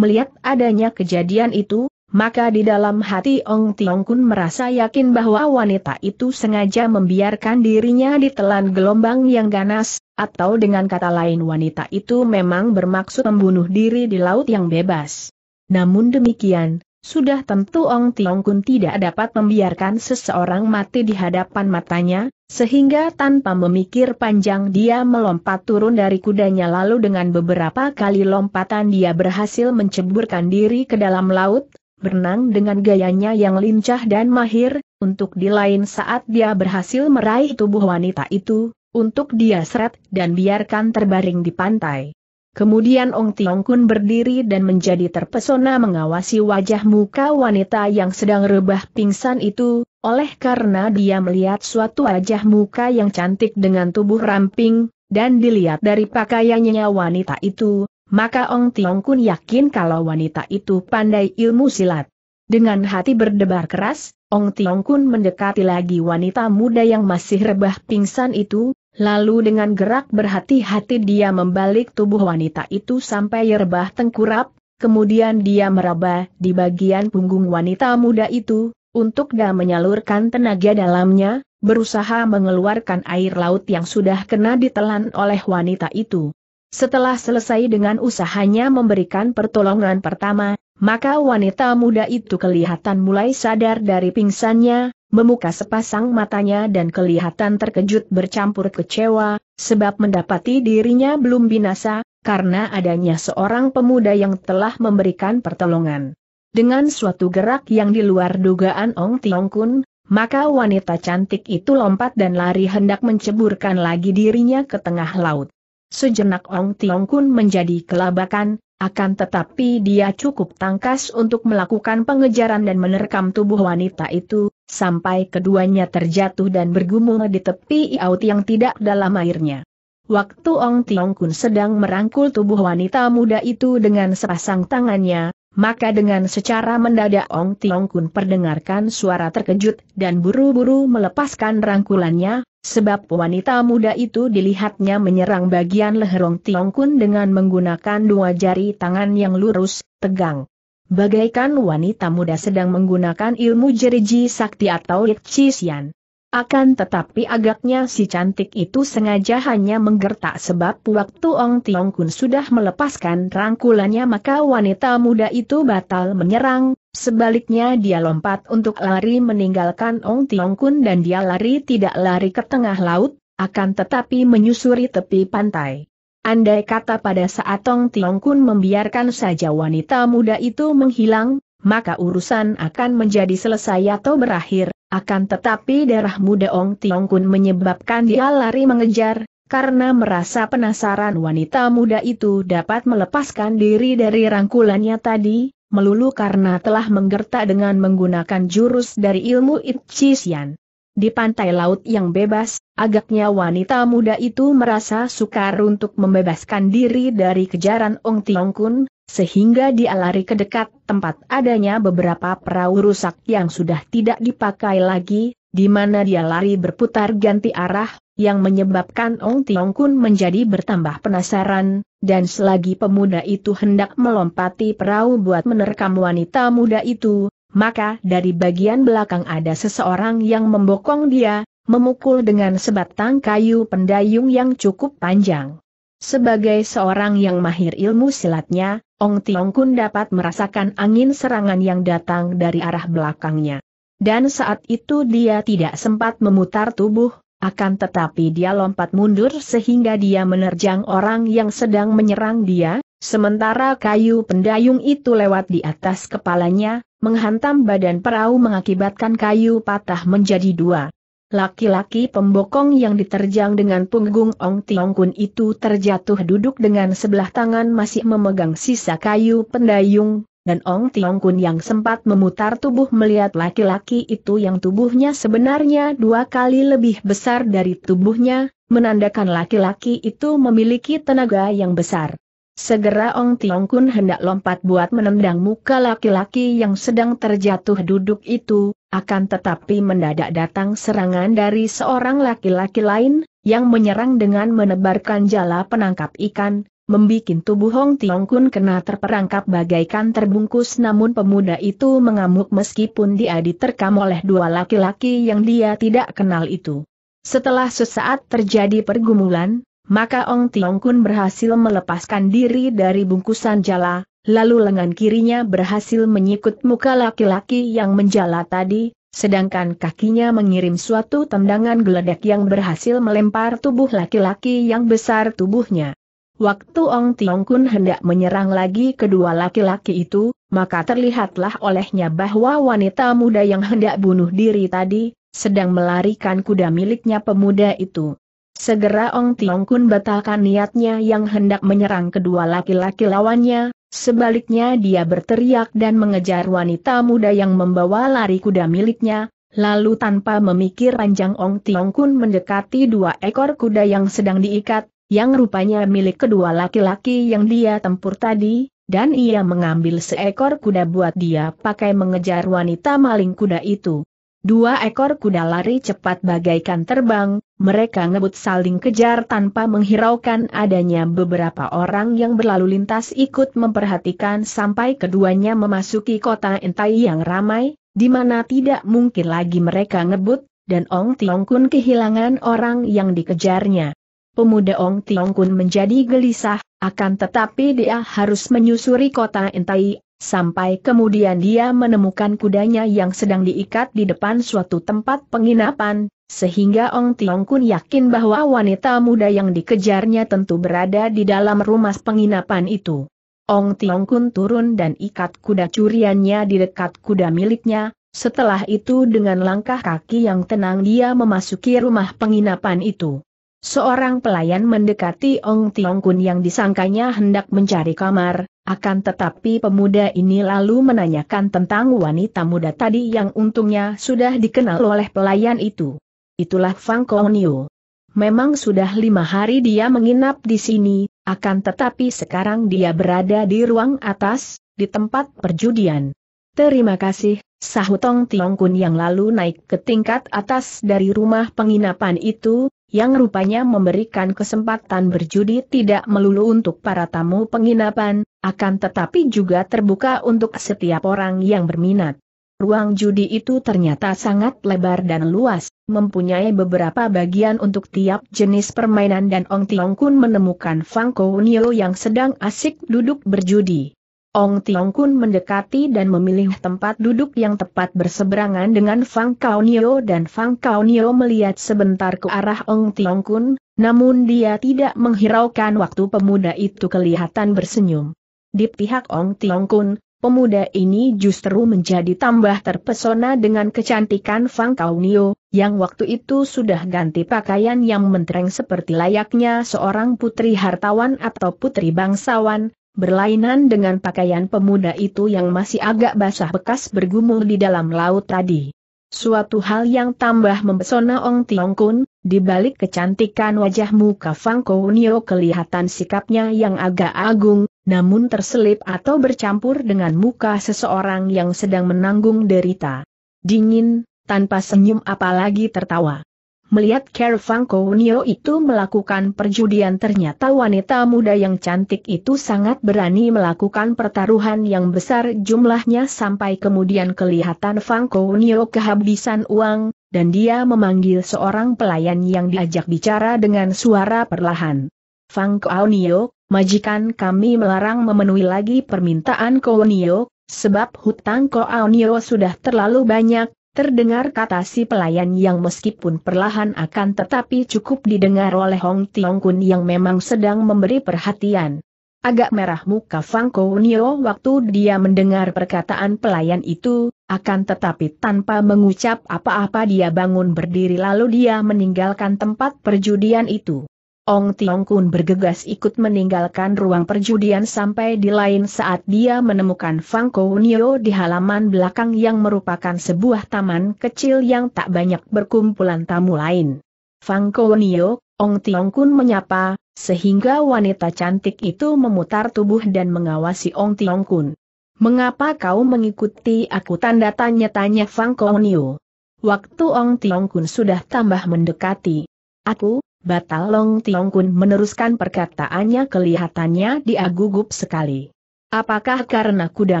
Melihat adanya kejadian itu, maka di dalam hati Ong Tiong Kun merasa yakin bahwa wanita itu sengaja membiarkan dirinya ditelan gelombang yang ganas, atau dengan kata lain wanita itu memang bermaksud membunuh diri di laut yang bebas. Namun demikian, sudah tentu Ong Tiong Kun tidak dapat membiarkan seseorang mati di hadapan matanya, sehingga tanpa memikir panjang dia melompat turun dari kudanya lalu dengan beberapa kali lompatan dia berhasil menceburkan diri ke dalam laut, berenang dengan gayanya yang lincah dan mahir, untuk di lain saat dia berhasil meraih tubuh wanita itu, untuk dia seret dan biarkan terbaring di pantai. Kemudian Ong Tiong Kun berdiri dan menjadi terpesona mengawasi wajah muka wanita yang sedang rebah pingsan itu, oleh karena dia melihat suatu wajah muka yang cantik dengan tubuh ramping, dan dilihat dari pakaiannya wanita itu, maka Ong Tiong Kun yakin kalau wanita itu pandai ilmu silat. Dengan hati berdebar keras, Ong Tiong Kun mendekati lagi wanita muda yang masih rebah pingsan itu, Lalu dengan gerak berhati-hati dia membalik tubuh wanita itu sampai rebah tengkurap, kemudian dia meraba di bagian punggung wanita muda itu, untuk dia menyalurkan tenaga dalamnya, berusaha mengeluarkan air laut yang sudah kena ditelan oleh wanita itu. Setelah selesai dengan usahanya memberikan pertolongan pertama, maka wanita muda itu kelihatan mulai sadar dari pingsannya, memuka sepasang matanya dan kelihatan terkejut bercampur kecewa, sebab mendapati dirinya belum binasa, karena adanya seorang pemuda yang telah memberikan pertolongan. Dengan suatu gerak yang di luar dugaan Ong Tiong Kun, maka wanita cantik itu lompat dan lari hendak menceburkan lagi dirinya ke tengah laut. Sejenak Ong Tiong Kun menjadi kelabakan, akan tetapi dia cukup tangkas untuk melakukan pengejaran dan menerkam tubuh wanita itu, sampai keduanya terjatuh dan bergumul di tepi laut yang tidak dalam airnya. Waktu Ong Tiong Kun sedang merangkul tubuh wanita muda itu dengan sepasang tangannya, maka dengan secara mendadak Ong Tiong Kun perdengarkan suara terkejut dan buru-buru melepaskan rangkulannya, sebab wanita muda itu dilihatnya menyerang bagian leher Ong Tiong Kun dengan menggunakan dua jari tangan yang lurus, tegang. Bagaikan wanita muda sedang menggunakan ilmu jeriji sakti atau Itchisian. Akan tetapi agaknya si cantik itu sengaja hanya menggertak sebab waktu Ong Tiong Kun sudah melepaskan rangkulannya maka wanita muda itu batal menyerang, sebaliknya dia lompat untuk lari meninggalkan Ong Tiong Kun dan dia lari tidak lari ke tengah laut, akan tetapi menyusuri tepi pantai. Andai kata pada saat Ong Tiong Kun membiarkan saja wanita muda itu menghilang, maka urusan akan menjadi selesai atau berakhir, akan tetapi darah muda Ong Tiong Kun menyebabkan dia lari mengejar, karena merasa penasaran wanita muda itu dapat melepaskan diri dari rangkulannya tadi, melulu karena telah menggertak dengan menggunakan jurus dari ilmu Itchisian. Di pantai laut yang bebas, agaknya wanita muda itu merasa sukar untuk membebaskan diri dari kejaran Ong Tiong Kun, sehingga dia lari ke dekat tempat adanya beberapa perahu rusak yang sudah tidak dipakai lagi, di mana dia lari berputar ganti arah, yang menyebabkan Ong Tiong Kun menjadi bertambah penasaran, dan selagi pemuda itu hendak melompati perahu buat menerkam wanita muda itu, maka dari bagian belakang ada seseorang yang membokong dia, memukul dengan sebatang kayu pendayung yang cukup panjang. Sebagai seorang yang mahir ilmu silatnya, Ong Tiong Kun dapat merasakan angin serangan yang datang dari arah belakangnya. Dan saat itu dia tidak sempat memutar tubuh, akan tetapi dia lompat mundur sehingga dia menerjang orang yang sedang menyerang dia, sementara kayu pendayung itu lewat di atas kepalanya, menghantam badan perahu mengakibatkan kayu patah menjadi dua. Laki-laki pembokong yang diterjang dengan punggung Ong Tiong Kun itu terjatuh duduk dengan sebelah tangan masih memegang sisa kayu pendayung, dan Ong Tiong Kun yang sempat memutar tubuh melihat laki-laki itu yang tubuhnya sebenarnya dua kali lebih besar dari tubuhnya, menandakan laki-laki itu memiliki tenaga yang besar. Segera Ong Tiong Kun hendak lompat buat menendang muka laki-laki yang sedang terjatuh duduk itu, akan tetapi mendadak datang serangan dari seorang laki-laki lain, yang menyerang dengan menebarkan jala penangkap ikan, membuat tubuh Hong Tiong Kun kena terperangkap bagaikan terbungkus namun pemuda itu mengamuk meskipun dia diterkam oleh dua laki-laki yang dia tidak kenal itu. Setelah sesaat terjadi pergumulan, maka Ong Tiong Kun berhasil melepaskan diri dari bungkusan jala, lalu lengan kirinya berhasil menyikut muka laki-laki yang menjala tadi, sedangkan kakinya mengirim suatu tendangan geledek yang berhasil melempar tubuh laki-laki yang besar tubuhnya. Waktu Ong Tiong Kun hendak menyerang lagi kedua laki-laki itu, maka terlihatlah olehnya bahwa wanita muda yang hendak bunuh diri tadi, sedang melarikan kuda miliknya pemuda itu. Segera Ong Tiong Kun batalkan niatnya yang hendak menyerang kedua laki-laki lawannya, sebaliknya dia berteriak dan mengejar wanita muda yang membawa lari kuda miliknya, lalu tanpa memikir panjang Ong Tiong Kun mendekati dua ekor kuda yang sedang diikat, yang rupanya milik kedua laki-laki yang dia tempur tadi, dan ia mengambil seekor kuda buat dia pakai mengejar wanita maling kuda itu. Dua ekor kuda lari cepat bagaikan terbang, mereka ngebut saling kejar tanpa menghiraukan adanya beberapa orang yang berlalu lintas ikut memperhatikan sampai keduanya memasuki kota Entai yang ramai, di mana tidak mungkin lagi mereka ngebut, dan Ong Tiong Kun kehilangan orang yang dikejarnya. Pemuda Ong Tiong Kun menjadi gelisah, akan tetapi dia harus menyusuri kota Entai Sampai kemudian dia menemukan kudanya yang sedang diikat di depan suatu tempat penginapan, sehingga Ong Tiong Kun yakin bahwa wanita muda yang dikejarnya tentu berada di dalam rumah penginapan itu. Ong Tiong Kun turun dan ikat kuda curiannya di dekat kuda miliknya, setelah itu dengan langkah kaki yang tenang dia memasuki rumah penginapan itu. Seorang pelayan mendekati Ong Tiong Kun yang disangkanya hendak mencari kamar, akan tetapi pemuda ini lalu menanyakan tentang wanita muda tadi yang untungnya sudah dikenal oleh pelayan itu. Itulah Fang Niu. Memang sudah lima hari dia menginap di sini, akan tetapi sekarang dia berada di ruang atas, di tempat perjudian. Terima kasih, sahut Ong Tiong Kun yang lalu naik ke tingkat atas dari rumah penginapan itu, yang rupanya memberikan kesempatan berjudi tidak melulu untuk para tamu penginapan, akan tetapi juga terbuka untuk setiap orang yang berminat. Ruang judi itu ternyata sangat lebar dan luas, mempunyai beberapa bagian untuk tiap jenis permainan dan Ong Tiong Kun menemukan Fang Kounio yang sedang asik duduk berjudi. Ong Tiong Kun mendekati dan memilih tempat duduk yang tepat berseberangan dengan Fang Nio dan Fang Nio melihat sebentar ke arah Ong Tiong Kun, namun dia tidak menghiraukan waktu pemuda itu kelihatan bersenyum. Di pihak Ong Tiong Kun, pemuda ini justru menjadi tambah terpesona dengan kecantikan Fang Nio, yang waktu itu sudah ganti pakaian yang mentereng seperti layaknya seorang putri hartawan atau putri bangsawan, berlainan dengan pakaian pemuda itu yang masih agak basah bekas bergumul di dalam laut tadi. Suatu hal yang tambah mempesona Ong Tiong Kun, di balik kecantikan wajah muka Fang Kounio kelihatan sikapnya yang agak agung, namun terselip atau bercampur dengan muka seseorang yang sedang menanggung derita. Dingin, tanpa senyum apalagi tertawa. Melihat Carvanco Nio itu melakukan perjudian ternyata wanita muda yang cantik itu sangat berani melakukan pertaruhan yang besar jumlahnya sampai kemudian kelihatan Vanko Nio kehabisan uang, dan dia memanggil seorang pelayan yang diajak bicara dengan suara perlahan. Vanko Nio, majikan kami melarang memenuhi lagi permintaan Nio, sebab hutang Nio sudah terlalu banyak, Terdengar kata si pelayan yang meskipun perlahan akan tetapi cukup didengar oleh Hong Tiong Kun yang memang sedang memberi perhatian. Agak merah muka Fang Kounio waktu dia mendengar perkataan pelayan itu, akan tetapi tanpa mengucap apa-apa dia bangun berdiri lalu dia meninggalkan tempat perjudian itu. Ong Tiong Kun bergegas ikut meninggalkan ruang perjudian sampai di lain saat dia menemukan Fang Kounio di halaman belakang yang merupakan sebuah taman kecil yang tak banyak berkumpulan tamu lain. Fang Kounio, Ong Tiong Kun menyapa, sehingga wanita cantik itu memutar tubuh dan mengawasi Ong Tiong Kun. Mengapa kau mengikuti aku tanda tanya-tanya Fang Kounio? Waktu Ong Tiong Kun sudah tambah mendekati. Aku, Batalong Kun meneruskan perkataannya kelihatannya dia gugup sekali. Apakah karena kuda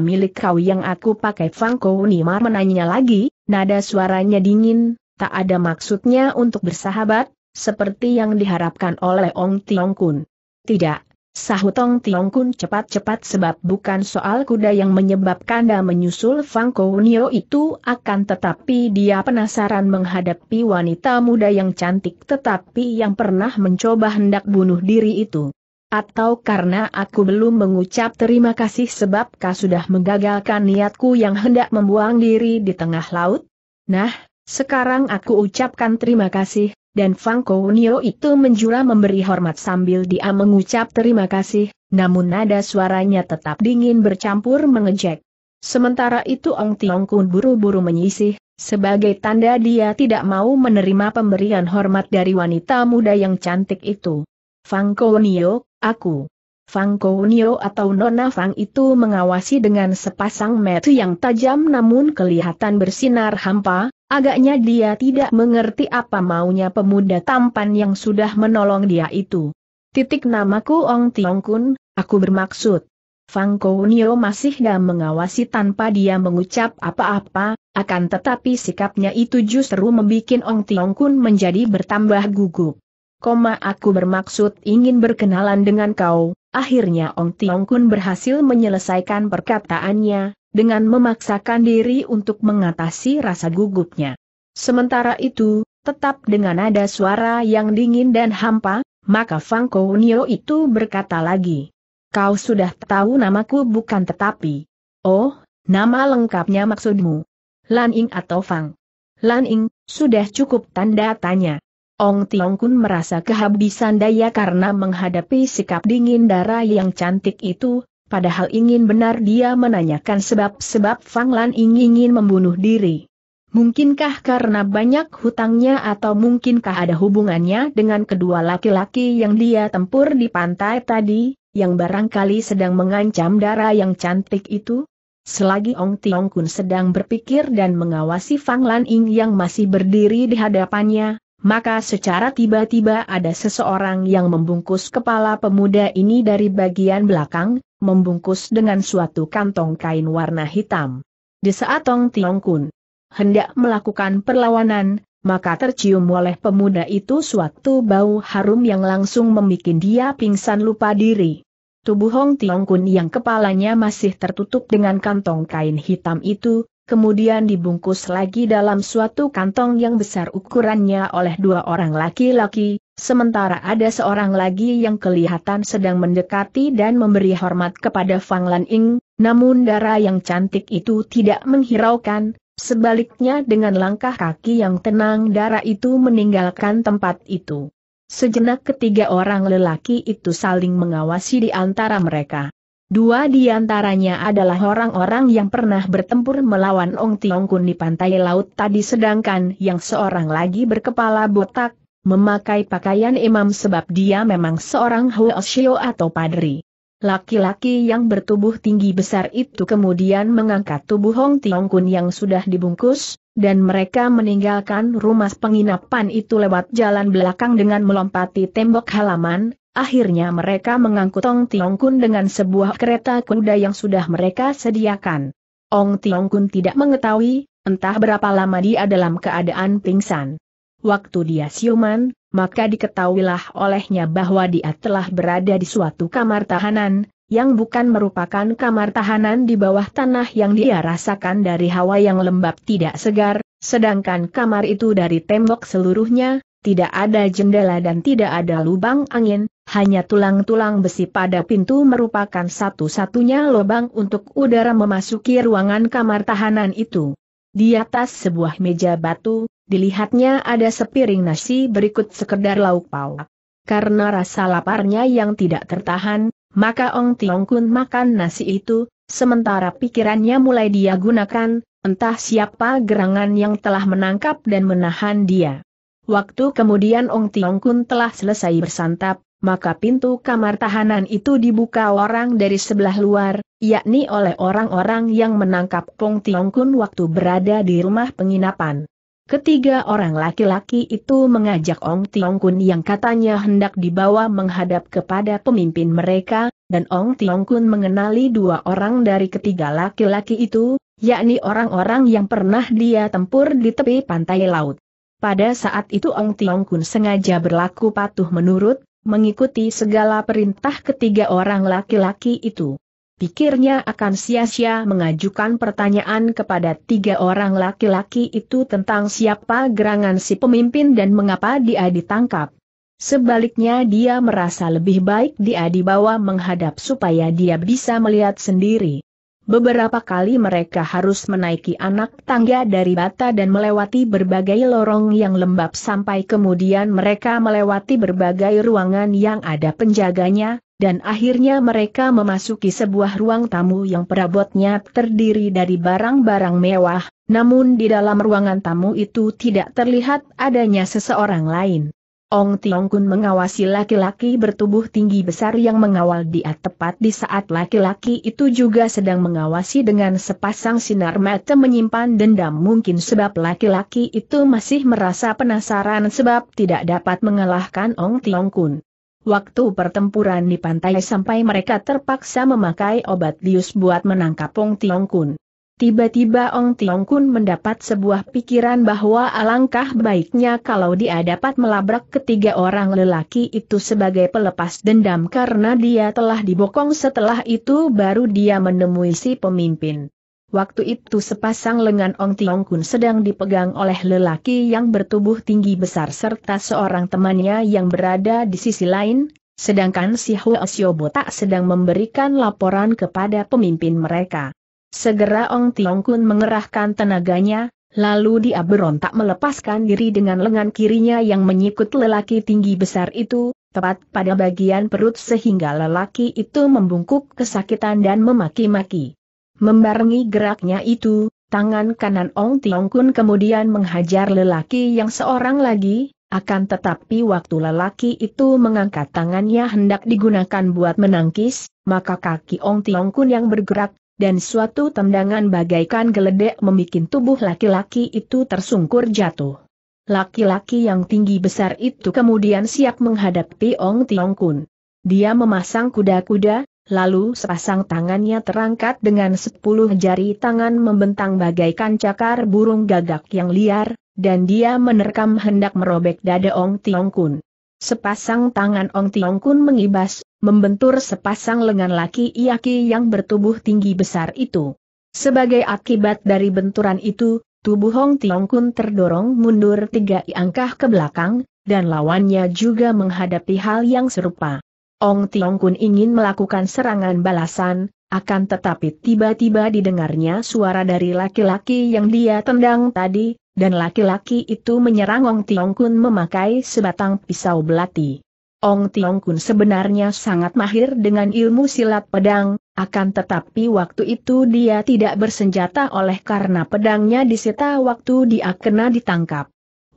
milik kau yang aku pakai Fang Kounimar menanya lagi, nada suaranya dingin, tak ada maksudnya untuk bersahabat, seperti yang diharapkan oleh Ong Tiong Kun. Tidak, Sahut Tong Tiong Kun cepat-cepat sebab bukan soal kuda yang menyebabkan dia menyusul Fang Kounio itu akan tetapi dia penasaran menghadapi wanita muda yang cantik tetapi yang pernah mencoba hendak bunuh diri itu. Atau karena aku belum mengucap terima kasih sebab kau sudah menggagalkan niatku yang hendak membuang diri di tengah laut? Nah, sekarang aku ucapkan terima kasih, dan Fang Kounio itu menjura memberi hormat sambil dia mengucap terima kasih, namun nada suaranya tetap dingin bercampur mengejek. Sementara itu Ong Tiong Kun buru-buru menyisih, sebagai tanda dia tidak mau menerima pemberian hormat dari wanita muda yang cantik itu. Fang Kounio, aku. Fang Kounio atau Nona Fang itu mengawasi dengan sepasang mata yang tajam namun kelihatan bersinar hampa, Agaknya dia tidak mengerti apa maunya pemuda tampan yang sudah menolong dia itu. Titik namaku Ong Tiong Kun, aku bermaksud. Fang Kounio masih gak mengawasi tanpa dia mengucap apa-apa, akan tetapi sikapnya itu justru membuat Ong Tiong Kun menjadi bertambah gugup. Koma aku bermaksud ingin berkenalan dengan kau, akhirnya Ong Tiong Kun berhasil menyelesaikan perkataannya, dengan memaksakan diri untuk mengatasi rasa gugupnya. Sementara itu, tetap dengan nada suara yang dingin dan hampa, maka Fang Kounio itu berkata lagi. Kau sudah tahu namaku bukan tetapi. Oh, nama lengkapnya maksudmu. Lan Ying atau Fang. Lan Ying, sudah cukup tanda tanya. Ong Tiong Kun merasa kehabisan daya karena menghadapi sikap dingin darah yang cantik itu, padahal ingin benar dia menanyakan sebab-sebab Fang Lan ingin membunuh diri. Mungkinkah karena banyak hutangnya atau mungkinkah ada hubungannya dengan kedua laki-laki yang dia tempur di pantai tadi, yang barangkali sedang mengancam darah yang cantik itu? Selagi Ong Tiong Kun sedang berpikir dan mengawasi Fang Lan Ing yang masih berdiri di hadapannya, maka secara tiba-tiba ada seseorang yang membungkus kepala pemuda ini dari bagian belakang, membungkus dengan suatu kantong kain warna hitam. Di saat Tong Tiong Kun hendak melakukan perlawanan, maka tercium oleh pemuda itu suatu bau harum yang langsung membuat dia pingsan lupa diri. Tubuh Hong Tiong Kun yang kepalanya masih tertutup dengan kantong kain hitam itu, kemudian dibungkus lagi dalam suatu kantong yang besar ukurannya oleh dua orang laki-laki, sementara ada seorang lagi yang kelihatan sedang mendekati dan memberi hormat kepada Fang Lan Ying. namun darah yang cantik itu tidak menghiraukan, sebaliknya dengan langkah kaki yang tenang darah itu meninggalkan tempat itu. Sejenak ketiga orang lelaki itu saling mengawasi di antara mereka. Dua di antaranya adalah orang-orang yang pernah bertempur melawan Ong Tiong Kun di pantai laut tadi sedangkan yang seorang lagi berkepala botak, memakai pakaian imam sebab dia memang seorang Huoshio atau padri. Laki-laki yang bertubuh tinggi besar itu kemudian mengangkat tubuh Hong Tiong Kun yang sudah dibungkus, dan mereka meninggalkan rumah penginapan itu lewat jalan belakang dengan melompati tembok halaman, Akhirnya mereka mengangkut Ong Tiong Kun dengan sebuah kereta kuda yang sudah mereka sediakan. Ong Tiong Kun tidak mengetahui, entah berapa lama dia dalam keadaan pingsan. Waktu dia siuman, maka diketahuilah olehnya bahwa dia telah berada di suatu kamar tahanan, yang bukan merupakan kamar tahanan di bawah tanah yang dia rasakan dari hawa yang lembab tidak segar, sedangkan kamar itu dari tembok seluruhnya, tidak ada jendela dan tidak ada lubang angin, hanya tulang-tulang besi pada pintu merupakan satu-satunya lubang untuk udara memasuki ruangan kamar tahanan itu. Di atas sebuah meja batu, dilihatnya ada sepiring nasi berikut sekedar lauk pauk. Karena rasa laparnya yang tidak tertahan, maka Ong Tiong Kun makan nasi itu, sementara pikirannya mulai dia gunakan, entah siapa gerangan yang telah menangkap dan menahan dia. Waktu kemudian Ong Tiong Kun telah selesai bersantap, maka pintu kamar tahanan itu dibuka orang dari sebelah luar, yakni oleh orang-orang yang menangkap Ong Tiong Kun waktu berada di rumah penginapan. Ketiga orang laki-laki itu mengajak Ong Tiong Kun yang katanya hendak dibawa menghadap kepada pemimpin mereka, dan Ong Tiong Kun mengenali dua orang dari ketiga laki-laki itu, yakni orang-orang yang pernah dia tempur di tepi pantai laut. Pada saat itu Ong Tiong Kun sengaja berlaku patuh menurut, mengikuti segala perintah ketiga orang laki-laki itu. Pikirnya akan sia-sia mengajukan pertanyaan kepada tiga orang laki-laki itu tentang siapa gerangan si pemimpin dan mengapa dia ditangkap. Sebaliknya dia merasa lebih baik dia dibawa menghadap supaya dia bisa melihat sendiri. Beberapa kali mereka harus menaiki anak tangga dari bata dan melewati berbagai lorong yang lembab sampai kemudian mereka melewati berbagai ruangan yang ada penjaganya, dan akhirnya mereka memasuki sebuah ruang tamu yang perabotnya terdiri dari barang-barang mewah, namun di dalam ruangan tamu itu tidak terlihat adanya seseorang lain. Ong Tiong Kun mengawasi laki-laki bertubuh tinggi besar yang mengawal dia tepat di saat laki-laki itu juga sedang mengawasi dengan sepasang sinar mata menyimpan dendam mungkin sebab laki-laki itu masih merasa penasaran sebab tidak dapat mengalahkan Ong Tiong Kun. Waktu pertempuran di pantai sampai mereka terpaksa memakai obat bius buat menangkap Ong Tiong Kun. Tiba-tiba Ong Tiong Kun mendapat sebuah pikiran bahwa alangkah baiknya kalau dia dapat melabrak ketiga orang lelaki itu sebagai pelepas dendam karena dia telah dibokong setelah itu baru dia menemui si pemimpin. Waktu itu sepasang lengan Ong Tiong Kun sedang dipegang oleh lelaki yang bertubuh tinggi besar serta seorang temannya yang berada di sisi lain, sedangkan si Hua Siobo tak sedang memberikan laporan kepada pemimpin mereka. Segera Ong Tiong Kun mengerahkan tenaganya, lalu dia berontak melepaskan diri dengan lengan kirinya yang menyikut lelaki tinggi besar itu, tepat pada bagian perut sehingga lelaki itu membungkuk kesakitan dan memaki-maki. Membarengi geraknya itu, tangan kanan Ong Tiong Kun kemudian menghajar lelaki yang seorang lagi, akan tetapi waktu lelaki itu mengangkat tangannya hendak digunakan buat menangkis, maka kaki Ong Tiong Kun yang bergerak dan suatu tendangan bagaikan geledek membuat tubuh laki-laki itu tersungkur jatuh. Laki-laki yang tinggi besar itu kemudian siap menghadapi Ong Tiong Kun. Dia memasang kuda-kuda, lalu sepasang tangannya terangkat dengan sepuluh jari tangan membentang bagaikan cakar burung gagak yang liar, dan dia menerkam hendak merobek dada Ong Tiong Kun. Sepasang tangan Ong Tiong Kun mengibas, membentur sepasang lengan laki laki yang bertubuh tinggi besar itu. Sebagai akibat dari benturan itu, tubuh Hong Tiong Kun terdorong mundur tiga langkah ke belakang, dan lawannya juga menghadapi hal yang serupa. Ong Tiong Kun ingin melakukan serangan balasan, akan tetapi tiba-tiba didengarnya suara dari laki-laki yang dia tendang tadi, dan laki-laki itu menyerang Ong Tiong Kun memakai sebatang pisau belati. Ong Tiong Kun sebenarnya sangat mahir dengan ilmu silat pedang, akan tetapi waktu itu dia tidak bersenjata oleh karena pedangnya disita waktu dia kena ditangkap.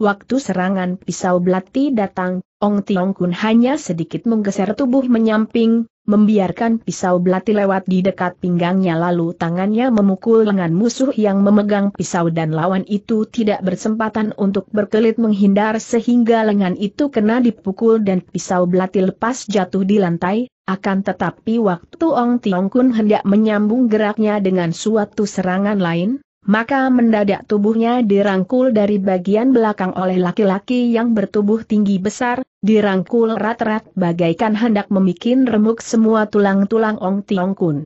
Waktu serangan pisau belati datang, Ong Tiong Kun hanya sedikit menggeser tubuh menyamping, membiarkan pisau belati lewat di dekat pinggangnya lalu tangannya memukul lengan musuh yang memegang pisau dan lawan itu tidak bersempatan untuk berkelit menghindar sehingga lengan itu kena dipukul dan pisau belati lepas jatuh di lantai, akan tetapi waktu Ong Tiong Kun hendak menyambung geraknya dengan suatu serangan lain, maka mendadak tubuhnya dirangkul dari bagian belakang oleh laki-laki yang bertubuh tinggi besar, dirangkul rat-rat bagaikan hendak memikin remuk semua tulang-tulang Ong Tiong Kun.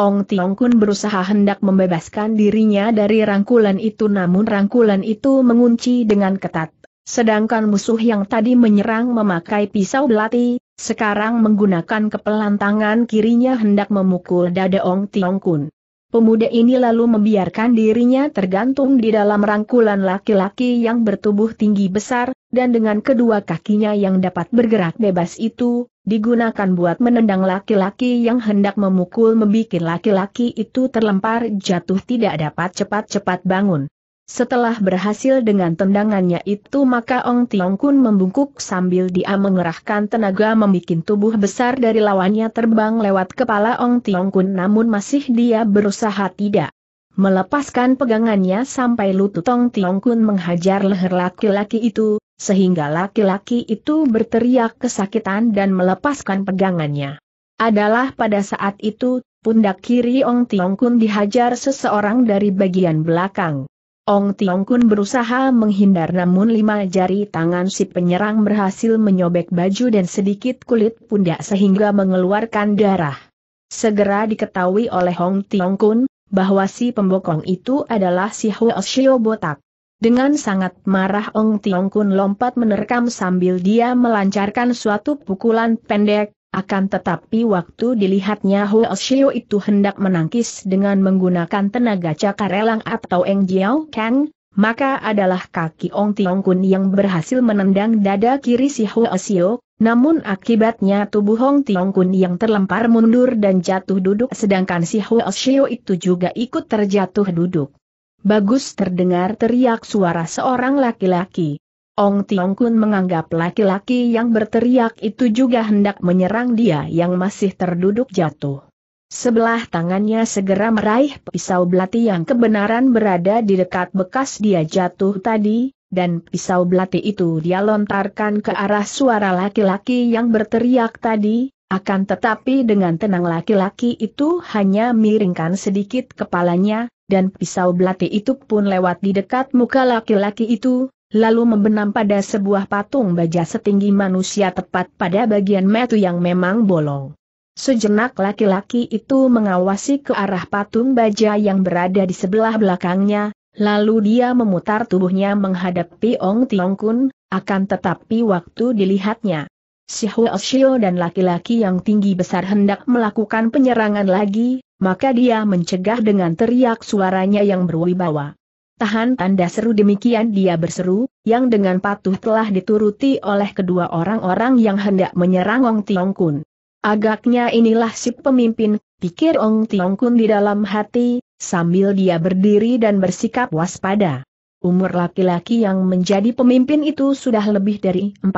Ong Tiong Kun berusaha hendak membebaskan dirinya dari rangkulan itu namun rangkulan itu mengunci dengan ketat. Sedangkan musuh yang tadi menyerang memakai pisau belati, sekarang menggunakan kepelan tangan kirinya hendak memukul dada Ong Tiong Kun. Pemuda ini lalu membiarkan dirinya tergantung di dalam rangkulan laki-laki yang bertubuh tinggi besar, dan dengan kedua kakinya yang dapat bergerak bebas itu, digunakan buat menendang laki-laki yang hendak memukul membuat laki-laki itu terlempar jatuh tidak dapat cepat-cepat bangun. Setelah berhasil dengan tendangannya itu maka Ong Tiong Kun membungkuk sambil dia mengerahkan tenaga membuat tubuh besar dari lawannya terbang lewat kepala Ong Tiong Kun namun masih dia berusaha tidak. Melepaskan pegangannya sampai lutut Ong Tiong Kun menghajar leher laki-laki itu, sehingga laki-laki itu berteriak kesakitan dan melepaskan pegangannya. Adalah pada saat itu, pundak kiri Ong Tiong Kun dihajar seseorang dari bagian belakang. Ong Tiong Kun berusaha menghindar namun lima jari tangan si penyerang berhasil menyobek baju dan sedikit kulit pundak sehingga mengeluarkan darah. Segera diketahui oleh Hong Tiong Kun, bahwa si pembokong itu adalah si Huo Shio Botak. Dengan sangat marah Ong Tiong Kun lompat menerkam sambil dia melancarkan suatu pukulan pendek, akan tetapi waktu dilihatnya Huo Xiu itu hendak menangkis dengan menggunakan tenaga cakarelang atau Eng Jiao Kang, maka adalah kaki Ong Tiong Kun yang berhasil menendang dada kiri si Huo Xiu, namun akibatnya tubuh Hong Tiong Kun yang terlempar mundur dan jatuh duduk sedangkan si Huo Xiu itu juga ikut terjatuh duduk. Bagus terdengar teriak suara seorang laki-laki. Ong Tiong Kun menganggap laki-laki yang berteriak itu juga hendak menyerang dia yang masih terduduk jatuh. Sebelah tangannya segera meraih pisau belati yang kebenaran berada di dekat bekas dia jatuh tadi, dan pisau belati itu dia lontarkan ke arah suara laki-laki yang berteriak tadi, akan tetapi dengan tenang laki-laki itu hanya miringkan sedikit kepalanya, dan pisau belati itu pun lewat di dekat muka laki-laki itu, lalu membenam pada sebuah patung baja setinggi manusia tepat pada bagian metu yang memang bolong. Sejenak laki-laki itu mengawasi ke arah patung baja yang berada di sebelah belakangnya, lalu dia memutar tubuhnya menghadapi Ong Tiong Kun, akan tetapi waktu dilihatnya. Si Huo Shio dan laki-laki yang tinggi besar hendak melakukan penyerangan lagi, maka dia mencegah dengan teriak suaranya yang berwibawa. Tahan Anda seru demikian dia berseru, yang dengan patuh telah dituruti oleh kedua orang-orang yang hendak menyerang Ong Tiong Kun. Agaknya inilah si pemimpin, pikir Ong Tiong Kun di dalam hati, sambil dia berdiri dan bersikap waspada. Umur laki-laki yang menjadi pemimpin itu sudah lebih dari 40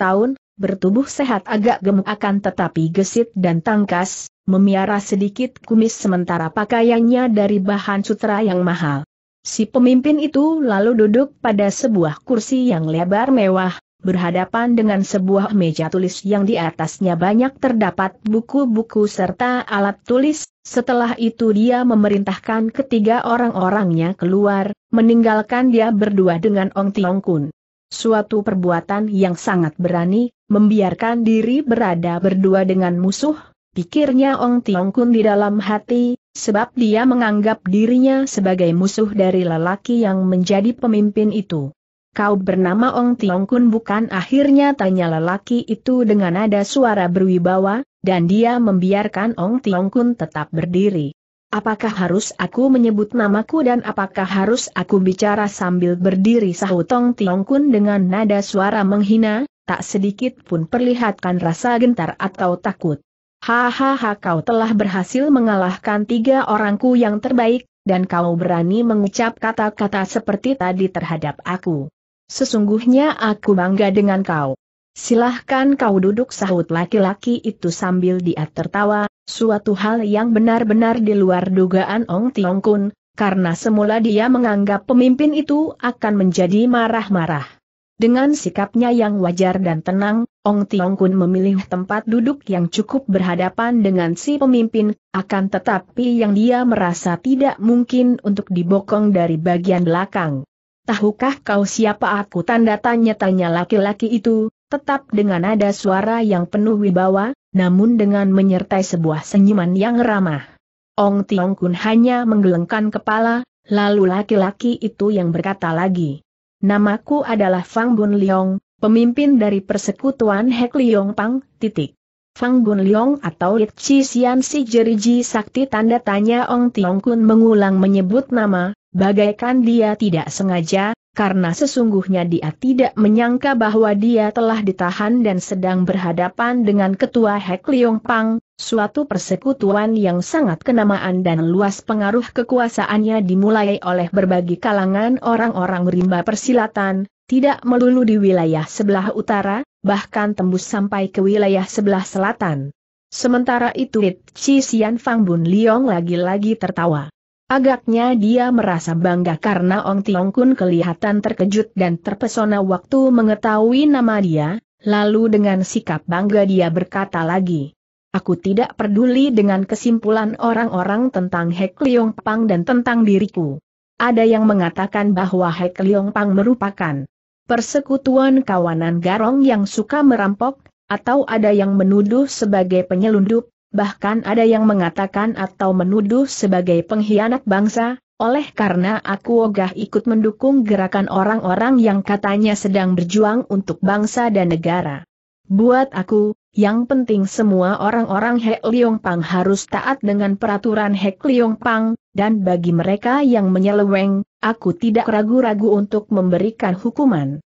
tahun, bertubuh sehat agak gemuk akan tetapi gesit dan tangkas, memiara sedikit kumis sementara pakaiannya dari bahan sutra yang mahal. Si pemimpin itu lalu duduk pada sebuah kursi yang lebar mewah, berhadapan dengan sebuah meja tulis yang di atasnya banyak terdapat buku-buku serta alat tulis, setelah itu dia memerintahkan ketiga orang-orangnya keluar, meninggalkan dia berdua dengan Ong Tiong Kun. Suatu perbuatan yang sangat berani, membiarkan diri berada berdua dengan musuh, pikirnya Ong Tiong Kun di dalam hati, sebab dia menganggap dirinya sebagai musuh dari lelaki yang menjadi pemimpin itu. Kau bernama Ong Tiong Kun bukan akhirnya tanya lelaki itu dengan nada suara berwibawa, dan dia membiarkan Ong Tiong Kun tetap berdiri. Apakah harus aku menyebut namaku dan apakah harus aku bicara sambil berdiri sahut Ong Tiong Kun dengan nada suara menghina, tak sedikit pun perlihatkan rasa gentar atau takut. Hahaha kau telah berhasil mengalahkan tiga orangku yang terbaik, dan kau berani mengucap kata-kata seperti tadi terhadap aku. Sesungguhnya aku bangga dengan kau. Silahkan kau duduk sahut laki-laki itu sambil dia tertawa, suatu hal yang benar-benar di luar dugaan Ong Tiong Kun, karena semula dia menganggap pemimpin itu akan menjadi marah-marah. Dengan sikapnya yang wajar dan tenang, Ong Tiong Kun memilih tempat duduk yang cukup berhadapan dengan si pemimpin, akan tetapi yang dia merasa tidak mungkin untuk dibokong dari bagian belakang. Tahukah kau siapa aku? Tanda tanya-tanya laki-laki itu, tetap dengan nada suara yang penuh wibawa, namun dengan menyertai sebuah senyuman yang ramah. Ong Tiong Kun hanya menggelengkan kepala, lalu laki-laki itu yang berkata lagi. Namaku adalah Fang Bun Liong, pemimpin dari persekutuan Hek Liong Pang, titik. Fang Bun Liong atau Yit Chi Sian Si Jeriji Sakti tanda tanya Ong Tiong Kun mengulang menyebut nama, bagaikan dia tidak sengaja, karena sesungguhnya dia tidak menyangka bahwa dia telah ditahan dan sedang berhadapan dengan ketua Hek Leong Pang, suatu persekutuan yang sangat kenamaan dan luas pengaruh kekuasaannya dimulai oleh berbagai kalangan orang-orang rimba persilatan, tidak melulu di wilayah sebelah utara, bahkan tembus sampai ke wilayah sebelah selatan. Sementara itu It Chi Sian Fang Bun Liong lagi-lagi tertawa. Agaknya dia merasa bangga karena Ong Tiong Kun kelihatan terkejut dan terpesona waktu mengetahui nama dia, lalu dengan sikap bangga dia berkata lagi. Aku tidak peduli dengan kesimpulan orang-orang tentang Hek Leong Pang dan tentang diriku. Ada yang mengatakan bahwa Hek Leong Pang merupakan persekutuan kawanan garong yang suka merampok, atau ada yang menuduh sebagai penyelundup, bahkan ada yang mengatakan atau menuduh sebagai pengkhianat bangsa, oleh karena aku ogah ikut mendukung gerakan orang-orang yang katanya sedang berjuang untuk bangsa dan negara. Buat aku, yang penting semua orang-orang Hek Liong Pang harus taat dengan peraturan Hek Liong Pang, dan bagi mereka yang menyeleweng, aku tidak ragu-ragu untuk memberikan hukuman.